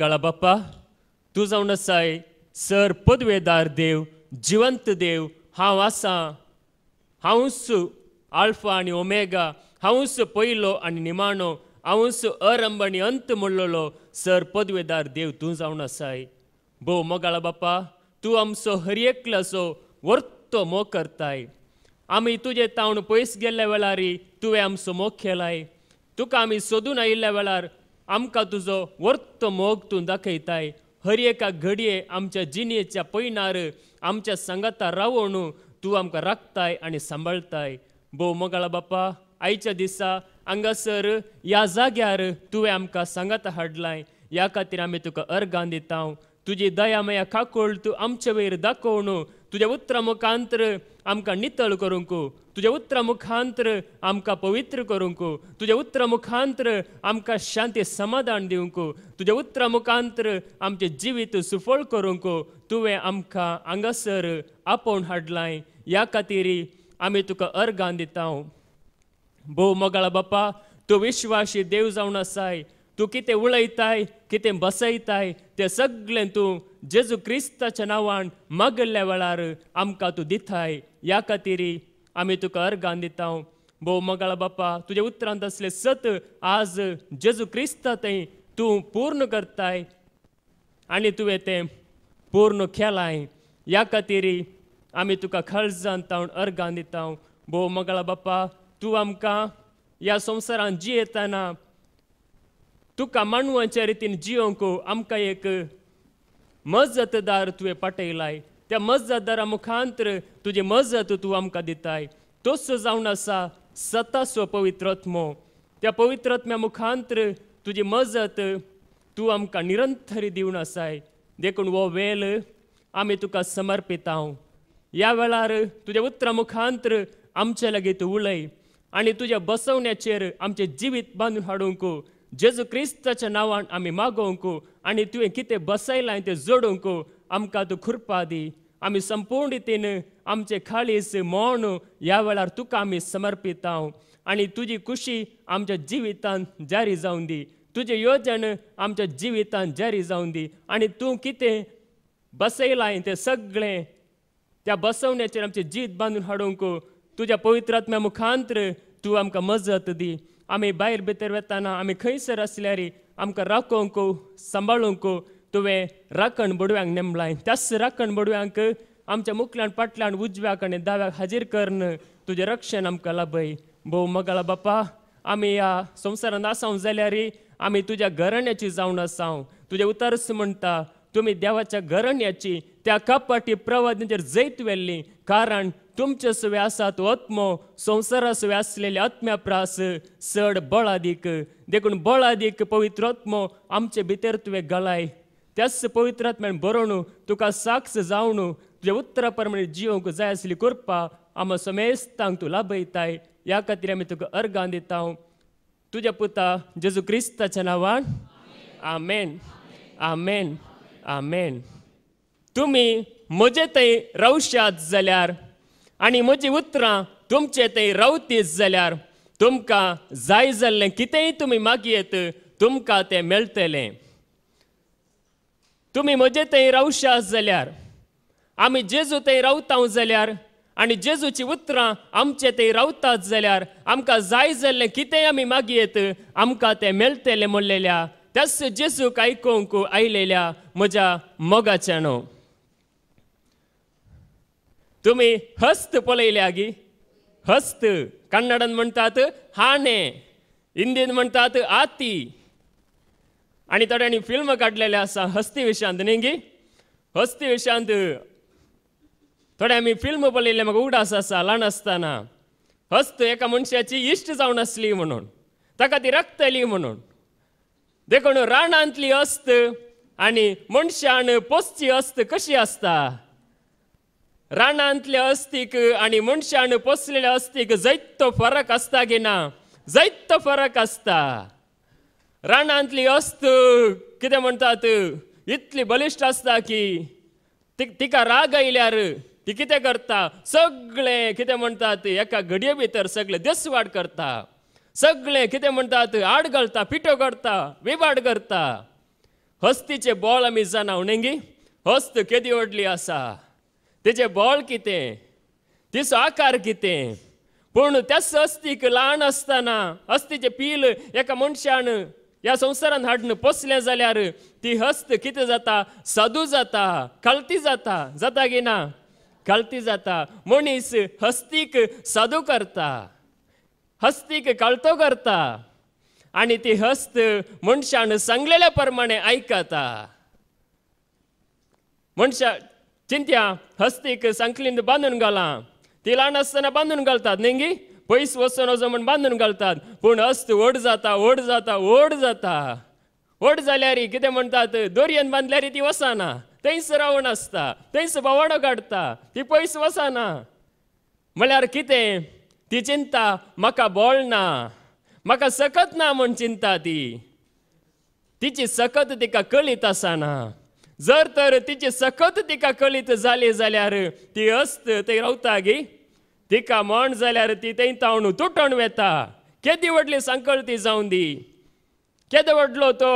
गाळा बाप्पा तू जावन आसाय सर पदवेदार देव जिवंत देव हांव आसां हांवूच आल्फा आनी ओमेगा हाऊस पयलो आनी निमाणो हाऊस अरंब आनी अंत म्हणलोलो सर पदवेदार देव तूं जावन आसाय भोव मोगाळा बाप्पा तूं आमचो हर एकल्याचो वर्तो मो करताय आमी तुजे तावण पयस गेल्ल्या वेळारी तुवें आमचो मोग केलाय तुका आमी सोदून आयिल्ल्या वेळार आमका तुजो वर्त मोग तूं दाखयताय हर एका घडये आमच्या जिणेच्या पैनार आमच्या संगता रावण तूं आमकां राखताय आनी सांबाळताय भोव मोगाळा बापा आयच्या दिसा हांगासर ह्या जाग्यार तुवें आमकां सांगात हाडलाय ह्या खातीर आमी तुका अर्गां दिता तुजी दया माया काकोळ तूं आमचे वयर दाखोवणू तुझ्या उत्तर मुखांतर आमकां नितळ करूंक तुझे उत्तर मुखांतर आमकां पवित्र करूंक तुझे उत्तर मुखांतर आमकां शांती समाधान दिवंक तुझ्या उत्तर मुखांतर आमचे जिवीत सुफळ करूंक तुवें आमकां हांगासर आपोवन हाडलाय ह्या खातीर आमी तुका अर्गान दिता भोव मोगाळा बापा तूं विश्वाशी देव जावन आसाय तूं कितें उलयताय कितें बसयताय तें सगळें तूं जेजू ಕ್ರಿಸ್ತ नावान मागल्या वेळार आमकां तूं दिताय ह्या खातीरी आमी तुका अर्गान दिता भोव मगाळ बापा तुज्या उतरांत असले सत आज जेजू क्रिस्ता थंय तूं पूर्ण करताय आनी तुवें तें पूर्ण केलाय ह्या खातीरी आमी तुका खळजान तावन अर्गान दिता भोव मगाळ बापा तूं आमकां ह्या संवसारांत जियेताना तुका माणवांच्या रितीन जियोंक आमकां एक मजतदार तुवें पाटयलाय त्या मजतदारा मुखांतर तुजी मजत तूं आमकां दिताय तोस जावन आसा सता सो पवित्रत्मो त्या पवित्रत्म्या मुखांतर तुजी मजत तूं आमकां निरंतर दिवन आसाय देखून हो वेल आमी तुका समर्पीत हांव ह्या वेळार तुज्या उतरा मुखांतर आमचे लागीं उलय आनी तुज्या बसवण्याचेर आमचें जिवीत बांदून हाडूंक जेजू क्रिस्ताच्या नांवान आमी मागोवंक आनी तुवें कितें बसयलां तें जोडूंक आमकां तूं खुर्पा दी आमी संपूर्ण रितीन आमचे खाळीस मौन ह्या वेळार तुका आमी समर्पीत हांव आनी तुजी खुशी आमच्या जिवितान जारी जावन दी तुजें येवजण आमच्या जिवितान जारी जावन दी आनी तूं कितें बसयलां तें सगळें त्या बसवण्याचेर आमचें जीत बांदून हाडूंक तुज्या पवित्रात्म्या मुखांत्र तूं आमकां मजत दी आमी बाहेर भितर वेताना आम्ही खंयसर असल्यारी आमकां राखोंकू सांबाळूंक तुवें राखण बडव्यांक नेमलाय त्याच राखण बडव्यांक आमच्या मुखल्यान पाटल्यान उजव्याक आनी दाव्याक हाजीर करन तुजें रक्षण आमकां लाभय भोव मगळा बापा आमी ह्या संवसारांत आसाव जाल्यार आमी तुज्या घराण्याची जावन आसा तुजें उतर्स म्हणटा तुम्ही देवाच्या घरण्याची त्या कपाटी प्रवादांचेर जैत व्हेल्ली कारण तुमच्या सुव्यासात तो आत्मो संवसारा आत्म्याप्रास आसलेले आत्म्याप्रास बळादीक देखून बळादीक पवित्र आत्मो आमचे भितर तुवें घालाय त्याच पवित्र आत्म्यान तुका साक्ष जावणू तुझ्या उत्तरा प्रमाणे जिवंक जाय आसली करपा आम समेस्तांक तूं लाभयताय ह्या खातीर आमी तुका अर्गां दिता तुज्या पुता जेजू क्रिस्ताच्या नांवान आमेन आमेन आमेन तुम्ही म्हजे थंय रावशात जाल्यार आनी म्हजी उतरां तुमचे थंय रावतीत जाल्यार तुमकां जाय जाल्लें कितेंय तुमी मागयेत तुमकां तें मेळटलें तुमी म्हजे थंय रावशात जाल्यार आमी जेजू थंय रावता जाल्यार आनी जेजूची उतरां आमचे ते रावतात जाल्यार आमकां जाय जाल्लें कितेंय आमी मागयेत आमकां तें मेळटलें म्हणलेल्या tässä Jeesuk aikoonko आयलेल्या मजा mogachano. तुम्ही हस्त पळयल्या गी हस्त कन्नडन म्हणतात हाणे हिंदीन म्हणतात आती आणि थोड्यांनी फिल्म काढलेले असा हस्ती विशांत न्ही गी हस्ती विशांत थोडे आम्ही फिल्म पळयले म्हाका उडास आसा ल्हान असताना हस्त एका मनशाची इश्ट जावन आसली म्हणून ताका ती आली म्हणून देखून रानांतली अस्त आणि मनशान पोसची अस्त कशी आसता रानांतल्या अस्तीक आणि मनशान पोसलेल्या अस्तीक जैत्तो फरक असता की ना जैत्तो फरक असता रानांतली अस्त कितें म्हणतात इतली बलिश्ट असता की तिका राग आयल्यार ती कितें करता सगळे कितें म्हणतात एका घडये भितर सगळे देसवाड करता सगळे कितें म्हणटात आड घालता पिठो करता विबाड करता हस्तीचे बॉल आमी जाणा उणेंगी हस्त केदी ओडली आसा तिचे बॉल कितें तिचो आकार कितें पूण त्याच अस्थिक ल्हान आसतना अस्थिचे पील एका मनशान ह्या संवसारान हाडन पोसलें जाल्यार ती हस्त कितें जाता सादू जाता खालती जाता जाता की ना खालती जाता मनीस हस्तीक सादू करता हस्तीक काळतो करता आणि ती हस्त मनशान सांगलेल्या प्रमाणे ऐकता मनशा चिंत्या हस्तीक सांकलीन बांधून घाला ती लहान असताना बांधून घालतात नेंगी पैस वचून वचो म्हणून बांधून घालतात पूण हस्त ओढ जाता ओढ जाता ओढ जाता ओढ झाल्यारी कितें म्हणतात दोरयेन बांधल्यारी ती वसाना थंयच रावण असता थंयच भोवाडो काढता ती पैस वसाना म्हळ्यार कितें ती चिंता म्हाका ना म्हाका सकत ना म्हूण चिंता ती तिची सकत तिका कळीत आसना जर तर तिची सकत तिका कळीत जाली जाल्यार ती अस्त थंय रावता गी तिका म्हण जाल्यार ती थंय तावण तुटोवन वेता केदी व्हडली ती जावन दी केदो व्हडलो तो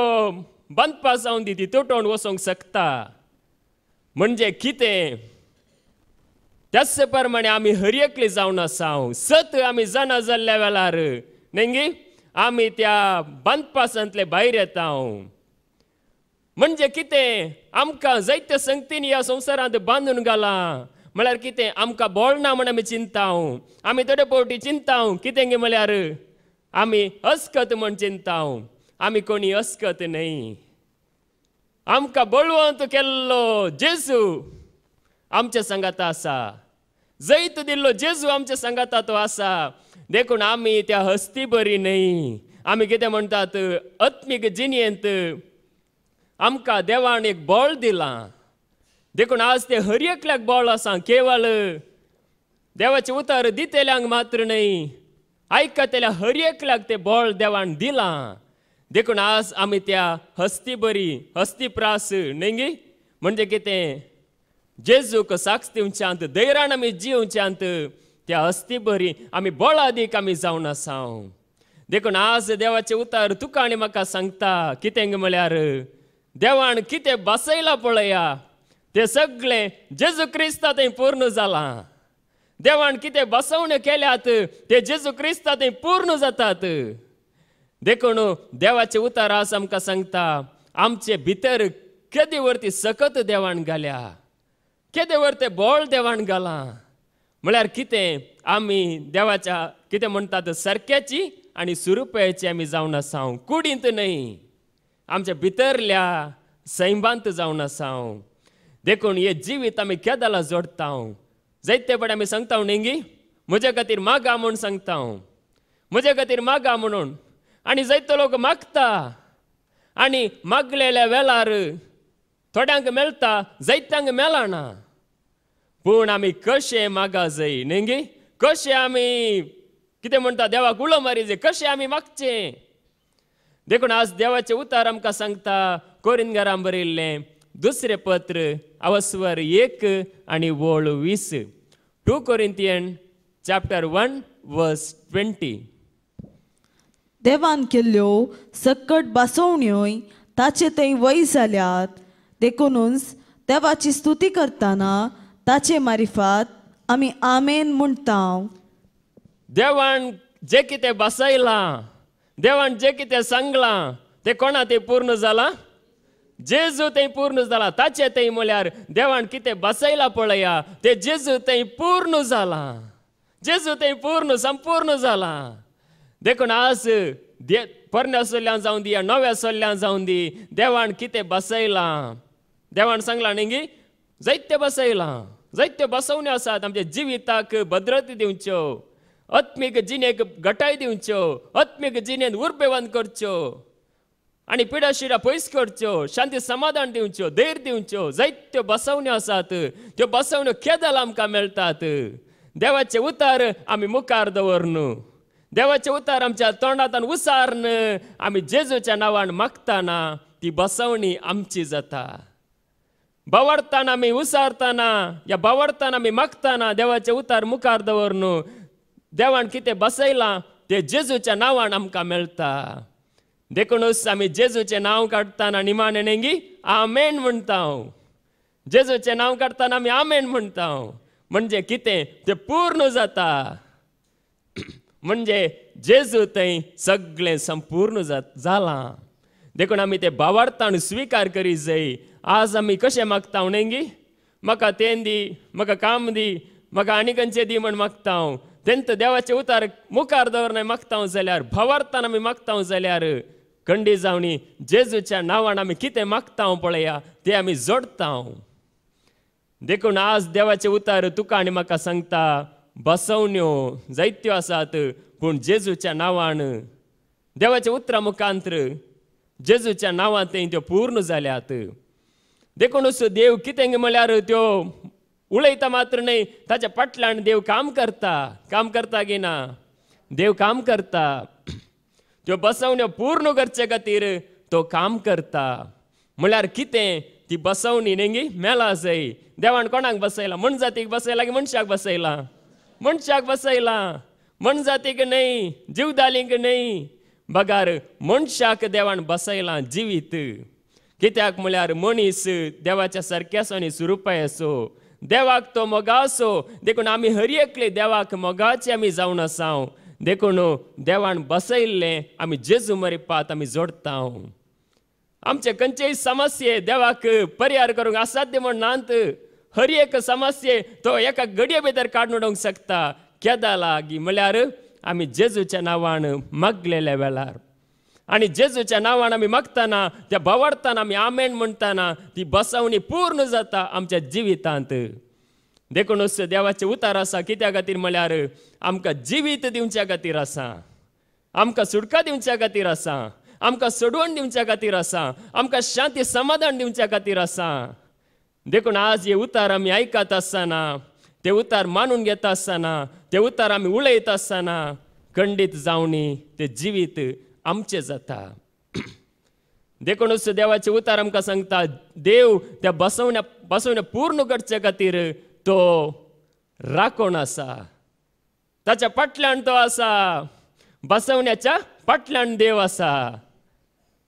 बंदपास जावन दी ती तुटोवन वसोंक शकता म्हणजे कितें त्याच प्रमाणे आम्ही हरियकले जाऊन असा सत आम्ही ಜನ जल्ल्या वेळार नेंगी आम्ही त्या बांदपासांतले बाहेर येता म्हणजे कितें आमकां जायत्या संगतीन ह्या संवसारांत बांदून घाला म्हळ्यार कितें आमकां बोळना म्हण आमी चिंता आमी थोडे फावटी चिंता कितें गे म्हळ्यार आमी अस्कत म्हण चिंता आमी कोणी अस्कत न्हय आमकां बळवंत केल्लो जेजू आमच्या संगात आसा जैत दिल्लो जेजू आमच्या संगात तो आसा देखून आम्ही त्या हस्ती बरी न्हय आम्ही कितें म्हणटात आत्मीक जिनयेंत आमकां देवान एक बळ दिलां देखून आज ते हर एकल्याक बळ आसा केवळ देवाचें उतार दितेल्यांक मात्र न्हय आयकतेल्या हर एकल्याक ते बळ देवान दिलां देखून आज आम्ही त्या हस्ती बरी हस्ती प्रास न्ही म्हणजे कितें जेजूक साक्ष unchant deirana आमी ji त्या त्या भरी आमी बळ अधिक आमी जावन आसाव देखून आज देवाचे उतार तुका आनी म्हाका सांगता कितें म्हळ्यार देवान कितें बसयलां पळया तें सगळे जेजू क्रिस्ता थंय पूर्ण जालां देवान कितें बसवण्यो केल्यात ते जेजू क्रिस्ता थंय पूर्ण जातात देखून देवाचे उतार आज आमकां सांगता आमचे भितर केदी वरती सकत देवान घाल्या केदे वर ते बोळ देवान घालां म्हळ्यार कितें आमी देवाच्या कितें म्हणटात सरकेची आनी सुरुपयाची आमी जावन आसा कुडींत न्हय आमच्या भितरल्या सैमांत जावन आसा देखून हे जिवीत आमी केदाला जोडटा हांव आमी सांगता न्ही म्हजे खातीर मागा म्हूण सांगता म्हजे खातीर मागा म्हणून आनी जायतो लोक मागता आनी मागलेल्या वेळार थोड्यांक मेळटा जायत्यांक मेळना पूण आमी कशे मागा जाई नेंगे कशे आम्ही कितें म्हणटा देवा गुळ मारी जाय कशे आमी मागचे देखून आज देवाचे उतार आमकां सांगता कोरिनगरां बरयल्लें दुसरे पत्र अवस्वर एक आणि वळ वीस two Corinthian chapter one verse twenty देवान केल्ल्यो सकट बासोवण्योय ताचे थंय वय जाल्यात देखूनच देवाची स्तुती करताना ताचे मारिफात आमी आमेन म्हणटा देवान जे कितें बसयलां देवान जे कितें सांगलां ते कोणा ते पूर्ण जालां जेजू ते पूर्ण जाला ताचे ते म्हळ्यार देवान कितें बसयलां पळया ते जेजू ते पूर्ण जालां जेजू ते पूर्ण संपूर्ण जालां देखून आज दे पोरण्या सोल्ल्यान जावं दी या नव्या जावं दी देवान कितें बसयलां देवान सांगलां न्ही जायते बसयलां जैत्य बसवण्यासात आमच्या जिविताक भद्रती दिवच्यो आत्मीक जिणेक घटाय दिवच्यो आत्मीक जिणेन उर्बेवान करच्यो आणि पिडा शिरा पैस करच्यो शांती समाधान दिवच्यो धैर्य दिवच्यो जैत्य बसवण्यो आसात त्यो बसवण्यो केदल आमकां मेळटात देवाचे उतार आम्ही मुखार दवर देवाचे उतार आमच्या तोंडांतल्यान उसारन आम्ही जेजूच्या नांवान मागताना ती बसवणी आमची जाता बवडताना मी उसारताना या बवडताना मी मागताना देवाचे उतार मुखार्दवरनू देवान कितें बसयला ते जेजूच्या नांवान आमका मेळटा देखूनच आम्ही जेजूचे नाव काढताना निमाणे नेंगी आमेन म्हणता जेजूचे नाव काढताना काडटाना आमी आमेन म्हणता म्हणजे किते ते पूर्ण जाता म्हणजे जेजू थंय सगळे संपूर्ण जात देखून आम्ही ते भावार्थान स्वीकार करीत जाई आज आम्ही कशें मागता उणेंगी म्हाका तें दी म्हाका काम दी म्हाका आणि खंयचे दी म्हण मागता हांव देवाचे उतार मुखार दवरनाय मागता जाल्यार भावार्थान आमी मागता जाल्यार खंडी जावणी जेजूच्या नांवान आमी कितें मागता पळया ते आम्ही जोडता देखून आज देवाचे उतार तुका आणि म्हाका सांगता बसवण्यो जायत्यो आसात पूण जेजूच्या नांवान देवाचे उतरां मुखांत्र जेजूच्या नावात ते त्यो पूर्ण जाल्यात देखूनच देव कितें म्हळ्यार त्यो उलयता मात्र न्हय ताच्या फाटल्यान देव काम करता काम करता गे ना देव काम करता त्यो बसवण्यो पूर्ण करचे खातीर तो काम करता म्हळ्यार कितें ती बसवणी नेंगी मेला जाय देवान कोणाक बसयला म्हण जातीक बसयला की मनशाक बसयला मनशाक बसयला म्हण जातीक न्हय जीवदालींक न्हय बगार मनशाक देवान बसयला जिवीत कित्याक म्हळ्यार मनीस देवाच्या आणि आनी असो देवाक तो मोगासो देखून आमी हर एकले देवाक मोगाचे आमी जावन आसाव देखून देवान बसयल्लें आमी जेजू पात आमी जोडता आमचे खंयचेय समस्ये देवाक परिहार करूंक असाध्य म्हण नात हर एक समस्ये तो एका गडये भितर काडून उडोवंक शकता केदा लागी म्हळ्यार आम्ही जेजूच्या नावानं मागलेल्या वेळार आणि जेजूच्या नावान आम्ही मागताना त्या बवडताना आम्ही आमेण म्हणताना ती बसवणी पूर्ण जाता आमच्या जिवितांत देखूनच देवाचे उतार असा कित्या खातीर म्हळ्यार आमकां जिवीत दिवच्या खातीर आसा आमकां सुटका दिवच्या खातीर आसा आमकां सोडवण दिवच्या खातीर आसा आमकां शांती समाधान दिवच्या खातीर आसा देखून आज हे उतार आमी आयकत आसतना ते उतार मानून घेता आसतना ते उतार आम्ही उलयत असताना खंडित जावणी ते जिवीत आमचे जाता देखूनच देवाचे उतार आमकां सांगता देव त्या बसवण्या बसवण्या पूर्ण करचे खातीर तो राखण आसा ताच्या पाटल्यान तो आसा बसवण्याच्या पाटल्यान देव आसा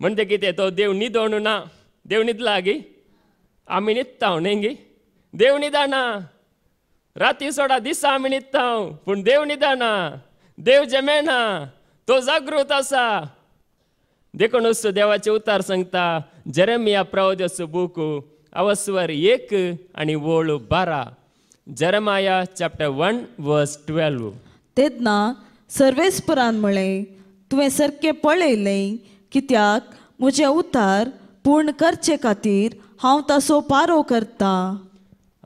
म्हणजे कितें तो देव न्हिदोण ना देव न्हिदला गी आमी न्हिदता न्ही गी हो, देव ना राती सोडा दिसा मिणितांव पूण देव निदाना देव जमेना तो जागृत असा देखून असो देवाचे उतार सांगता जरमिया प्रौद्याचो बूक अवस्वर एक आणि ओळ बारा Jeremiah chapter one verse twelve तेदना सर्वेस्परान म्हणले तुवें सारकें पळयलें कित्याक म्हजे उतार पूर्ण करचे खातीर हांव ताचो पारो करता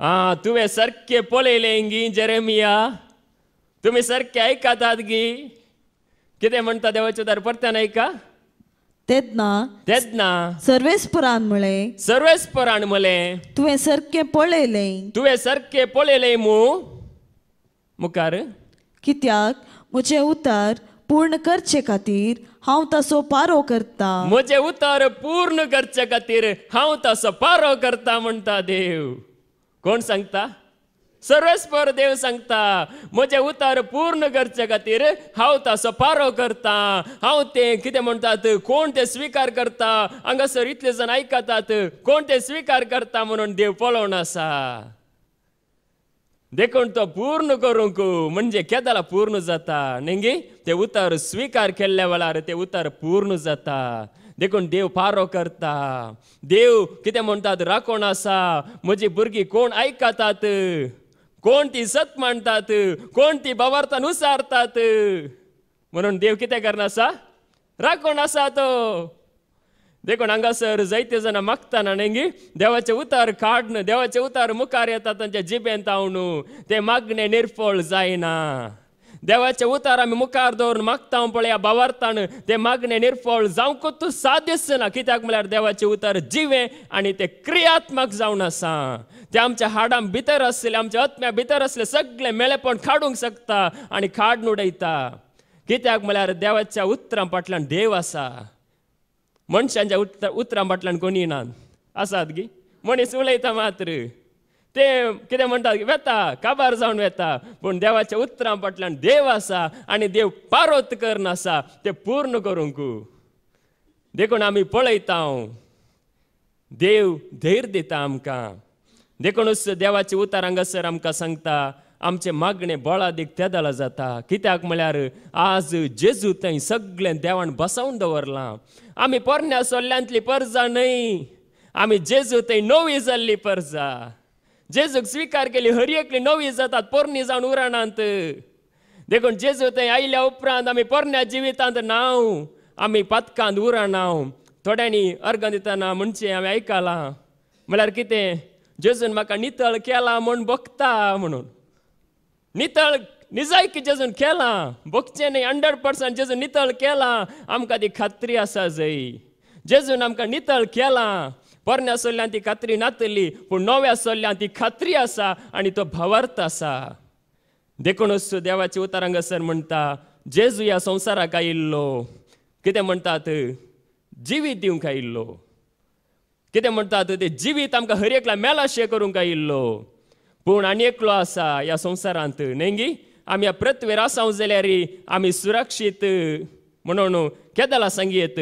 आ, तुवें सारकें पळयलें गी जेरेमिया तुमी सारकें आयकतात गी कितें म्हणटा देवाच्या दार परत्यान आयका तेदना तेदना सर्वेस परान म्हळे सर्वेस परान म्हळे तुवें सारकें पळयलें तुवें सारकें पळयलें मू मुखार कित्याक म्हजे उतार पूर्ण करचे खातीर हांव तसो पारो करता म्हजें उतार पूर्ण करचे खातीर हांव तसो पारो करता म्हणटा देव कोण सांगता सर्वेस्पर देव सांगता म्हजे उतार पूर्ण करचे खातीर हांव तसो पारो करता हांव ते कितें म्हणटात कोण ते स्विकार करता हांगासर इतले जाण आयकतात कोण ते स्वीकार करता म्हणून देव पळोवन आसा देखून तो पूर्ण करूंक म्हणजे केदाला पूर्ण जाता नेंगी ते उतार स्वीकार केल्ल्या वेळार ते उतार पूर्ण जाता देखून देव पारो करता देव कितें म्हणटात राखण आसा म्हजी भुरगीं कोण आयकतात कोण ती सत मांडतात कोण ती बवार्थान उसारतात म्हणून देव कितें करनासा राखण आसा तो देखून हांगासर जायते जाणां मागताना नेंगी देवाचे उतार काडन देवाचे उतार मुखार येता तांच्या जिबेन आवणू ते मागणें निर्फळ जायना देवाचे उतार आमी मुखार दवरून मागता पळया बावार्थान ते मागणे निर्फळ जावंकूच तूं ना कित्याक म्हळ्यार देवाचे उतार जिवे आणि ते क्रियात्मक जावन आसा ते आमच्या हाडां भितर आसले आमच्या आत्म्या भितर आसले सगळे मेळेपण खाडूंक शकता आनी खाडून उडयता कित्याक म्हळ्यार देवाच्या उतरां फाटल्यान देव आसा मनशांच्या उतरां फाटल्यान कोणी ना आसात गी मनीस उलयता मात्र ते कितें म्हणटात वेता काबार जावन वेता पूण देवाच्या उतरां फाटल्यान देव आसा आनी देव पारोत करन आसा तें पूर्ण करूंक देखून आमी पळयता देव धैर्य दिता आमकां देखूनच देवाच्या उतार हांगासर आमकां सांगता आमचें मागणें बळादीक तेदला जाता कित्याक म्हळ्यार आज जेजू थंय सगळें देवान बसावन दवरलां आमी पोरण्या सोल्ल्यांतली पर्जा न्हय आमी जेजू थंय नवी जाल्ली पर्जा स्वीकार हरी एकली नवी जातात पोरणी जाऊन उराणांत देखून जेजू थंय आयल्या उपरांत आमी पोरण्या जिवितांत नाव आमी पातकांत उराणाव थोड्यांनी अर्घ दिताना म्हणचे हांवें आयकलां म्हळ्यार कितें जेजून म्हाका नितळ केला म्हूण भोगता म्हणून नितळ निजायकी जेजून केला भोगचें न्ही हंड्रेड पर्संट जेजून नितळ केला आमकां ती खात्री आसा जय जेजून आमकां नितळ केला पोरण्या सल्ल्यान ती कात्री नातली पूण नव्या सल्ल्यान ती खात्री आसा आनी तो भावार्थ आसा देखूनच देवाचे उतारांग सर म्हणटा जेजू ह्या संवसाराक आयिल्लो कितें म्हणटात जिवीत दिवंक आयिल्लो कितें म्हणटात ते जिवीत आमकां हर एकला मेलाशे करूंक आयिल्लो पूण आनी एकलो आसा ह्या संवसारांत नेंगी आमी ह्या पृथ्वीर आसाव जाल्यार आमी सुरक्षीत म्हणून केदला सांगीत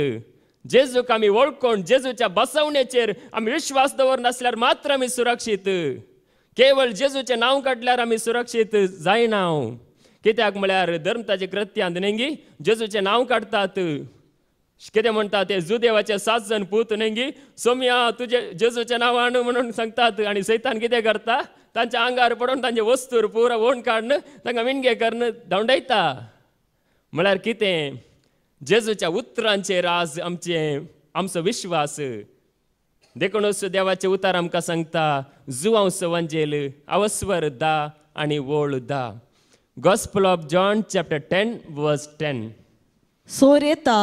जेजूक आम्ही ओळखून जेजूच्या बसवणेचेर आम्ही विश्वास दवर नसल्यार मात्र आम्ही सुरक्षित केवळ जेजूचे नाव काढल्यावर आम्ही सुरक्षीत जायना हो. कित्याक म्हळ्यार धर्म ताचे कृत्यांत नेंगी जेजूचे नाव काढतात कितें म्हणटा ते जुदेवाचे सात जण पूत नेंगी सोम्या तुजे जेजूच्या आणू म्हणून सांगतात आणि सैतान कितें करता तांच्या आंगार पडून तांचे वस्तूर पुरा ओण काडून तांकां विणगे करून धोंडयता म्हळ्यार कितें जेजूच्या उत्तरांचे राज आमचे आमचो विश्वास देखूनच देवाचे उतार आमकां सांगता जुवांस वंजेल अवस्वर दा आणि वोळ दा gospel of John chapter ten verse ten सोर येता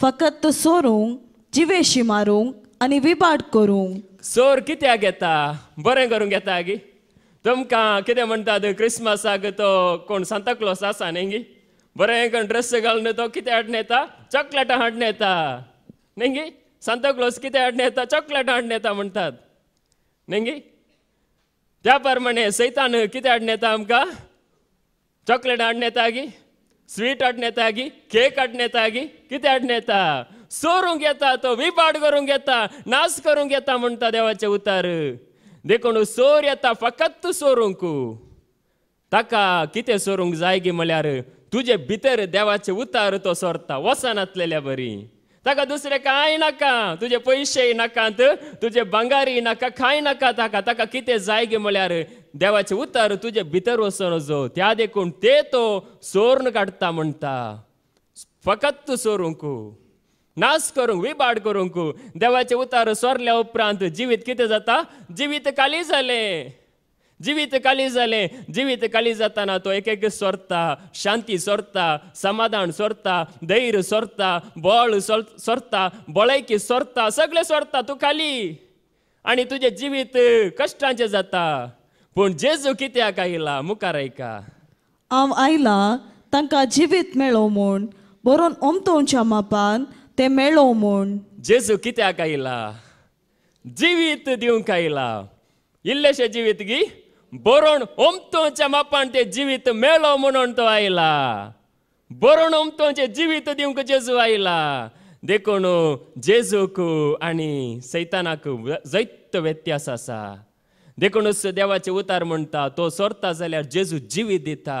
फकत सोरूंक जिवेशी मारूंक आणि विबाट करूंक सोर कित्याक येता बरें करूंक येता गी तुमकां कितें म्हणटात क्रिस्मसाक तो कोण सांताक्लॉस आसा न्ही गी बरं किती ड्रेस ಬರೇ ಡ್ರೆಸ್ಗಳು चॉकलेट ಕಿತೆ ಆಡ್ನೇತಾ ಚಾಕ್ಲೇಟ ಹಾಡ್ನೇತಾ किती ಸಂತಕ್ಲೋಸ್ ಕಿತೆ चॉकलेट ಚಾಕ್ಲೇಟ್ ಹಾಡ್ನೇತಾ म्हणतात नेंगी त्याप्रमाणे सैतान किती नेता आमका चॉकलेट नेता गी स्वीट नेता गी केक हाडण्याता गी कितें नेता सोरूंक येता तो विपाड करूंक घेता नाश करूंक येता म्हणता देवाचे उतार देखून सोर येता फकत सोरूंक ताका कितें सोरूंक जाय गी म्हळ्यार तुजे भितर देवाचे उतार तो सोरता आसलेल्या बरी ताका दुसरें कांय नाका तुजे पैसे नाकात तुजे भांगारी नाका कांय नाका ताका ताका कितें जाय गे म्हळ्यार देवाचे उतार तुजे भितर वचोन जो त्या देखून ते तो सोरून काडटा म्हणटा फकत तूं सोरूंक नाश करूंक विबाड करूंक देवाचे उतार सोरल्या उपरांत जिवीत कितें जाता जिवीत काली जालें जीवित काली झाले जीवित काली जाताना तो एक एक सोरता शांती सोरता समाधान सोरता धैर्य सोरता बळ सोरता बळैकी सोरता सगळे सोरता तू खाली आणि तुझे जीवित कष्टांचे जाता पण जेजू कित्याक आयला मुखार आयका हांव आयला तांकां जिवीत मेळो म्हूण बरोवन ओमतोवच्या मापान ते मेळो म्हूण जेजू कित्याक आयला जिवीत दिवंक आयला इल्लेशे जिवीत गी बरोण ओमतोच्या मापान ते जिवीत मेलो म्हणून तो आयला बरोण ओमतोचे जिवीत दिवंक जेजू आयला देखून जेजूक आणि सैतानाक जैत व्यत्यास असा देखूनच देवाचे उतार म्हणता तो सोरता जाल्यार जेजू जिवीत दिता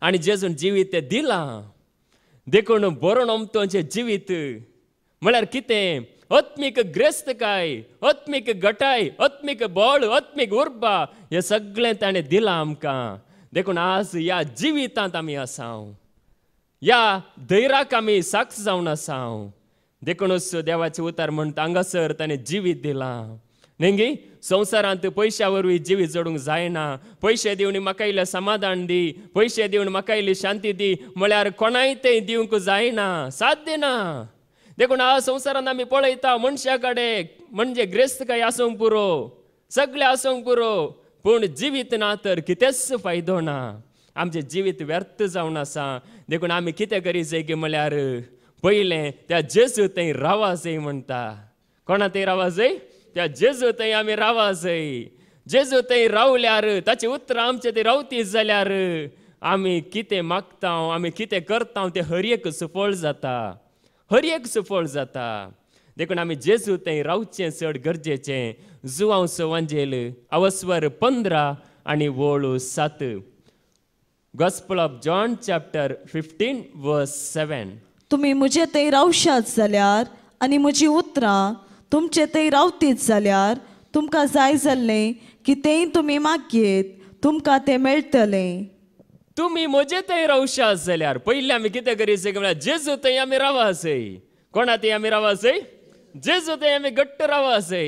आणि जेजून जिवीत दिला दिलां देखून बरोण ओमतोचे जिवीत म्हळ्यार कितें आत्मिक ग्रेस्तकाय काय आत्मिक गटाय आत्मिक बळ आत्मिक उर्बा हे सगळे ताणें दिलां आमकां देखून आज ह्या जिवितांत आमी आसा ह्या धैराक आमी साक्ष जावन आसांव देखूनच देवाचे उतार म्हणटा हांगासर ताणें जिवीत दिलां नेंगी संवसारांत पयशा वरवीं जिवीत जोडूंक जायना पयशे दिवन म्हाका इल्लें समाधान दी पयशे दिवन म्हाका इल्ली शांती दी म्हळ्यार कोणाय ते दिवंक जायना साध्य ना देखून हा संसारात आमी पळयता मनशा म्हणजे ग्रेस्त काय आसूंक पुरो सगळें आसूंक पुरो पूण जिवीत ना तर कितेंच फायदो ना आमचे जिवीत व्यर्थ जावन आसा देखून आम्ही कितें करीचें की म्हळ्यार पयलें त्या जेजू थंय रावा जंय म्हणटा कोणा थंय रावा जाय त्या जेजू थंय आमी रावा जे जेजू थंय रावल्यार ताची उतरां आमचे थंय रावती जाल्यार आमी कितें मागता आमी कितें करता तें एक सुफळ जाता हर एक સફળ जाता देखून आम्ही जेजू ते रावचे चड गरजेचे जुवांस વાંજેલ अवस्वर पंधरा आणि वळू सात gospel of John chapter fifteen verse seven तुम्ही मुझे ते रावशात जाल्यार आणि मुझी उतरां तुमचे ते रावतीत जाल्यार तुमकां जाय जाल्लें की ते तुमी मागयेत तुमकां ते मेळटलें तुम्ही मजेतही रावशा जाल्यार पयलीं आमी कितें करीसै म्हळ्यार जेजूतय आमी रावा आसय कोणातय आमी रावा आसय जेजूतय आमी घट्ट रावा आसय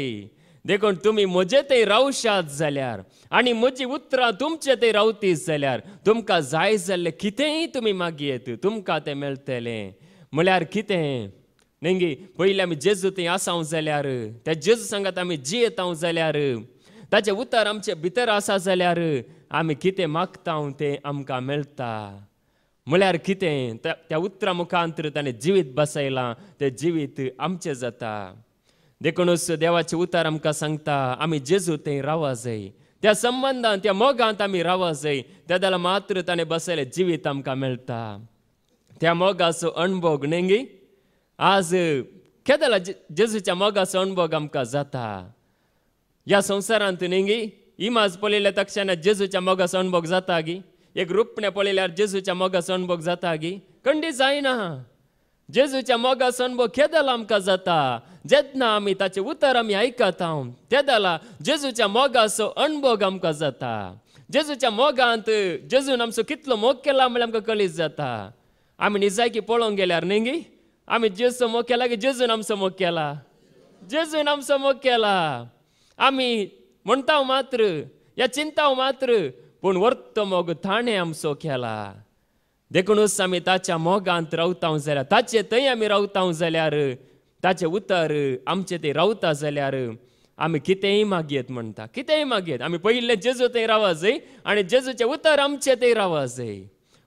देखून तुम्ही मजेतय रावशात जाल्यार आनी म्हजी उतरां तुमचे थंय रावती जाल्यार तुमकां जाय जाल्लें कितेंय तुमी मागयेत तुमकां तें मेळटलें म्हळ्यार कितें नेंगी पयलीं आमी जेजू थंय आसाव जाल्यार त्या जेजू सांगात आमी जियेत जाल्यार ताचें उतर आमचे भितर आसा जाल्यार आमी कितें मागता तें आमकां मेळटा म्हळ्यार कितें त्या उतरा मुखांतर ताणें जिवीत बसयलां तें जिवीत आमचें जाता देखूनच देवाचें उतार आमकां सांगता आमी जेजू थंय रावा जाय त्या संबंदान त्या मोगांत आमी रावा जाय जाल्यार मात्र ताणें बसयलें जिवीत आमकां मेळटा त्या मोगाचो अणभोग नेंगी आज केदला जेजूच्या मोगाचो अणभोग आमकां जाता ह्या संवसारांत नेंगी इमाज पळयल्या तक्षान जेजूच्या मोगाचो सणभोग जाता गी एक रुपणे पळयल्यार जेजूच्या मोगाचो सणभोग जाता गी कंडी जायना जेजूच्या मोगास सणभोग केदल आमकां जाता जेदना आमी ताचे उतर आमी आयकता तेदला जेजूच्या मोगाचो अणभोग आमकां जाता जेजूच्या मोगांत जेजून आमचो कितलो मोग केला म्हणजे आमकां कळीत जाता आमी निजायकी पळोवंक गेल्यार न्ही गी आमी जेजूचो मोग केला की जेजून आमचो मोग केला जेजून आमचो मोग केला आमी म्हणता मात्र या चिंताव मात्र पूण वर्त मोग थाणे आमचो केला देखूनच आमी ताच्या मोगांत रावतांव जाल्यार ताचे थंय आम्ही रावता जाल्यार ताचे उतर आमचे ते रावता जाल्यार आमी कितेंय मागयेत म्हणटा कितेंय मागयेत आमी पहिले जेजू थंय रावा जाय आनी जेजूचे उतर आमचे थंय रावा जाय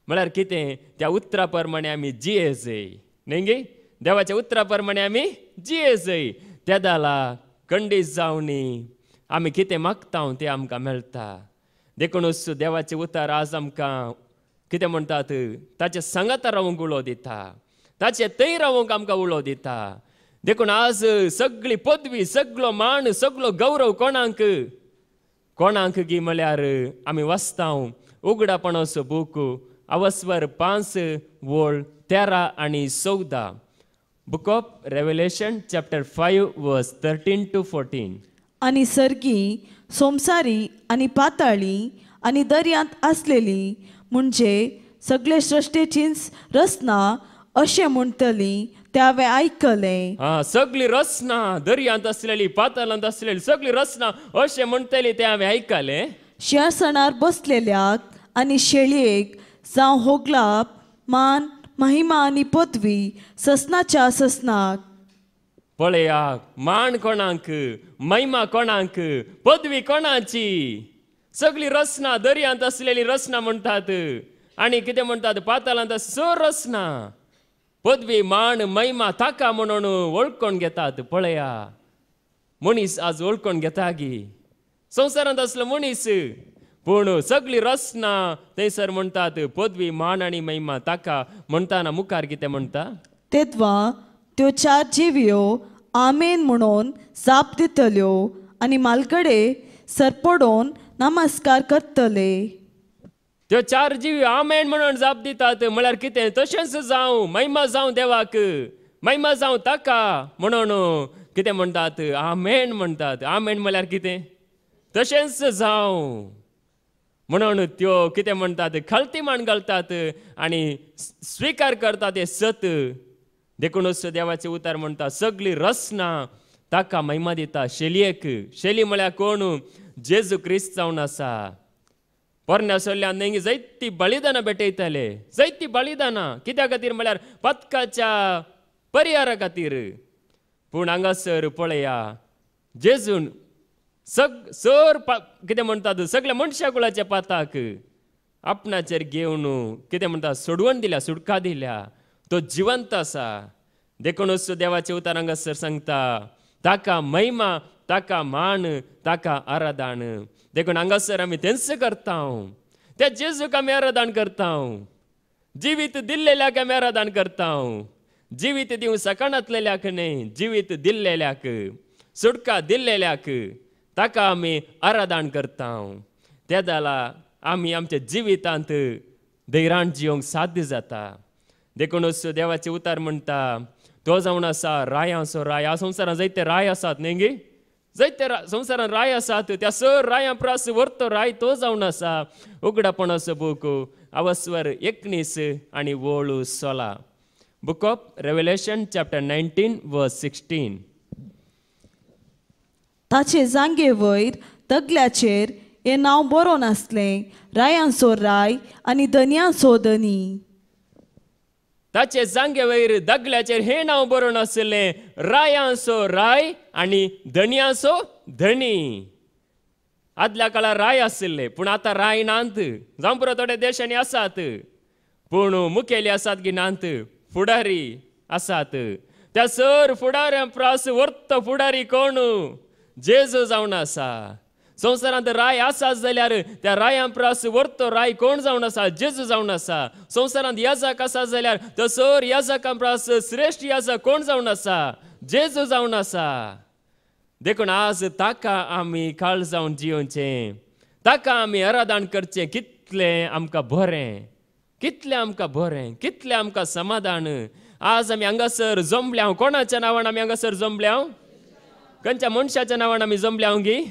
म्हळ्यार कितें त्या उतरा प्रमाणे आमी जिये जाय न्ही गे देवाच्या उतरा प्रमाणे आमी जिये जाय तेदाला जावनी आमी कितें मागता तें आमकां मेळटा देखूनच देवाचे उतार आज आमकां कितें म्हणटात ताचे सांगाता रावूंक उलो दिता ताचे थंय रावूंक आमकां उलो दिता देखून आज सगळी पदवी सगळो मान सगळो गौरव कोणाक कोणाक गी म्हळ्यार आमी वाचतांव उगडापणाचो बूक अवस्वर पांच वळ तेरा आनी चवदा book of Revelation chapter five verse thirteen to fourteen आणि सर्गी सोमसारी आणि पाताळी आणि दर्यांत असलेली म्हणजे सगळे सृष्टीची रचना असे म्हणतली त्यावे ऐकले हा सगळी रचना दर्यांत असलेली पाताळात असलेली सगळी रचना असे म्हणतली त्यावे ऐकले आयकलें बसलेल्या आणि आनी शेळयेक जावं होगलाप मान महिमा आणि पदवी ससनाच्या ससनाक पळया मांड कोणाक महिमा कोणाक पदवी कोणाची सगळी रसना दर्यांत असलेली रचना म्हणतात आणि कितें म्हणतात पातालांत स रसना पदवी मान महिमा ताका म्हणून ओळखण घेतात पळया मनीस आज ओळखण घेता गी संवसारांत असलो मनीस पूण सगळी रसना थंयसर म्हणतात पदवी मान आणि महिमा ताका म्हणताना मुखार कितें म्हणटा तेत्वा त्यो चार जिवयो आमेन म्हणून जाप दितल्यो आनी मालकडे सरपडोन नमस्कार करतले त्यो चार जीव आमेन म्हणून जाप दितात म्हळ्यार कितें तशेंच जावं महिमा जावं देवाक महिमा जावं ताका म्हणून कितें म्हणटात आमेन म्हणटात आमेन म्हळ्यार कितें तशेंच जावं म्हणून त्यो कितें म्हणटात खलती मांड घालतात आनी स्विकार करतात हे सत देखूनच देवाचे उतार म्हणता सगळी रसना ताका महिमा दिता शेलयेक शेली म्हळ्यार कोण जेजू क्रिस्त जावन आसा पोरण्या सोल्ल्यान नेंगी जायती बळिदानां भेटयताले जायती बळिदानां कित्या खातीर म्हळ्यार पथकाच्या परिहारा खातीर पूण हांगासर पळया जेजून सग सर कितें म्हणटात सगळ्या मनशा कुळाच्या पाताक आपणाचेर घेवन कितें म्हणटा सोडवण दिल्या सुटका दिल्या तो जिवंत असा देखूनच देवाचे उतार हंगासर सांगता ताका महिमा ताका मान ताका आराधान देखून हांगासर आमी तेंच करता हांव त्या जेजूक आमी आराधान करता हांव जिवीत दिल्लेल्याक आमी आराधान करता हांव जिवीत दिवं सकाणांतलेल्याक न्ही जिवीत दिल्लेल्याक सुटका दिल्लेल्याक ताका आमी आराधान करता हांव ते जाला आमी आमच्या जिवितांत धैराण जिवंक साध्य जाता देखूनच देवाचे उतार म्हणटा तो जावन आसा राय असो राय ह्या संवसारांत जायते राय आसात न्ही गे जायते संवसारांत राय आसात त्या सर राया प्रास व्हरतो राय तो जावन आसा उगडापणाचो बूक अवस्वर एकनीस आणि वळू सोला book of Revelation chapter nineteen व सिक्स्टीन ताचे जांगे वयर तगल्याचेर हे नाव बरो नासले रायांचो राय आनी धनयांचो धनी ताचे जांगे वयर दगल्याचेर हे नांव बरोवन आशिल्लें रायांसो राय आनी धणयांसो धनी आदल्या काळार राय आसले पूण आतां राय नांत जावं पुरो थोड्या देशांनी आसात पूण मुखेली आसात की नांत फुडारी आसात त्या सर फुडाऱ्या प्रास वर्त फुडारी कोण जेजू जावन आसा संवसारांत राय आसा जाल्यार त्या रायां प्रास वर्त राय कोण जावन आसा जेजू जावन आसा संवसारांत याजक आसा जाल्यार तो सर याजकां प्रास श्रेश्ठ याजक कोण जावन आसा जेजू जावन आसा देखून आज ताका आमी जावन जियोचे ताका आमी आराधान करचें कितलें आमकां बरें कितलें आमकां बरें कितलें आमकां समाधान आज आमी हांगासर जमल्या कोणाच्या नांवान आमी हांगासर जमल्या खंयच्या मनशाच्या नांवान आमी जमल्या गी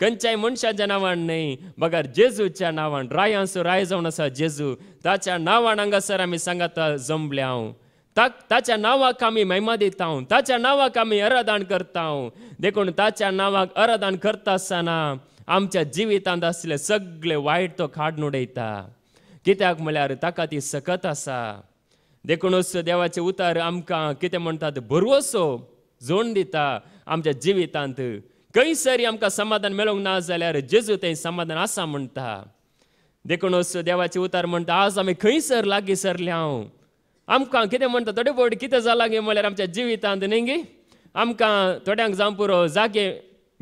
खंयच्याय मनशाच्या नांवान न्ही बगर जेजूच्या नांवान रायांसो राय जावन आसा जेजू ताच्या नांवान हांगासर आमी सांगाता जमले हांव ताक ताच्या नांवाक आमी महिमा दिता हांव ताच्या नांवाक आमी अरादान करता हांव देखून ताच्या नांवाक अरादान करता आसतना आमच्या जिवितांत आसले सगळे वायट तो खाडून उडयता कित्याक म्हळ्यार ताका ती सकत आसा देखूनच देवाचे उतार आमकां कितें म्हणटात भरवोसो जोडून दिता आमच्या जिवितांत कई आमकां समाधान मेळोंक ना जाल्यार जेजू तें समाधान आसा म्हणटा देखूनच देवाचे उतार म्हणटा आज आमी खंयसर लागीं सरले हांव आमकां कितें म्हणटा थोडे फावट कितें जालां गे म्हळ्यार आमच्या जिवितांत न्ही गे आमकां थोड्यांक जावं पुरो जागे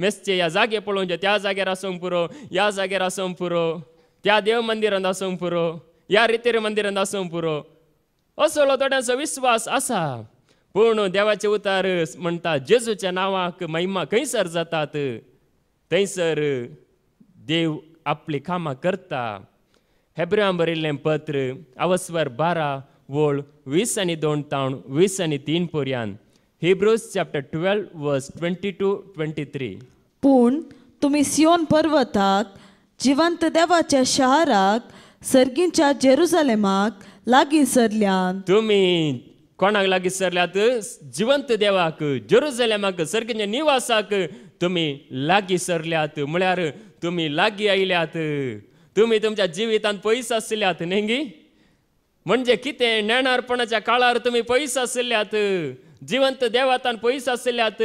मेस्चे ह्या जागे पळोवंक जे त्या जाग्यार आसूंक पुरो ह्या जाग्यार आसूंक पुरो त्या देव मंदिरांत आसूंक पुरो ह्या रितीर मंदिरांत आसूंक पुरो असो थोड्यांचो विस्वास आसा पूर्ण देवाचे उतार म्हणतात जेजूच्या नावाक महिमा खंयसर जातात थंयसर देव आपली कामां करता हेब्रां बरयल्लें पत्र अवस्वर बारा वळ वीस आनी दोन तावण वीस आनी तीन पर्यान Hebrews chapter twelve verse twenty to twenty three पूण तुम्ही सियोन पर्वताक जिवंत देवाच्या शहराक सर्गींच्या जेरुजालेमाक लागीं सरल्यान तुम्ही सरल्यात लागिसरल्यात देवाक देवाक ದೇವಾಕ್ ಜೆರುಸಲೇಮಾಕ್ ಸರ್ಗಿಂಜ निवासाक तुम्ही लागी सरल्यात म्हळ्यार तुम्ही लागी आयल्यात तुम्ही तुमच्या जिवितांत पैस आसल्यात नेंगी म्हणजे कितें नेणारपणाच्या काळार तुम्ही पैस आसल्यात जिवंत देवातान पैस आसल्यात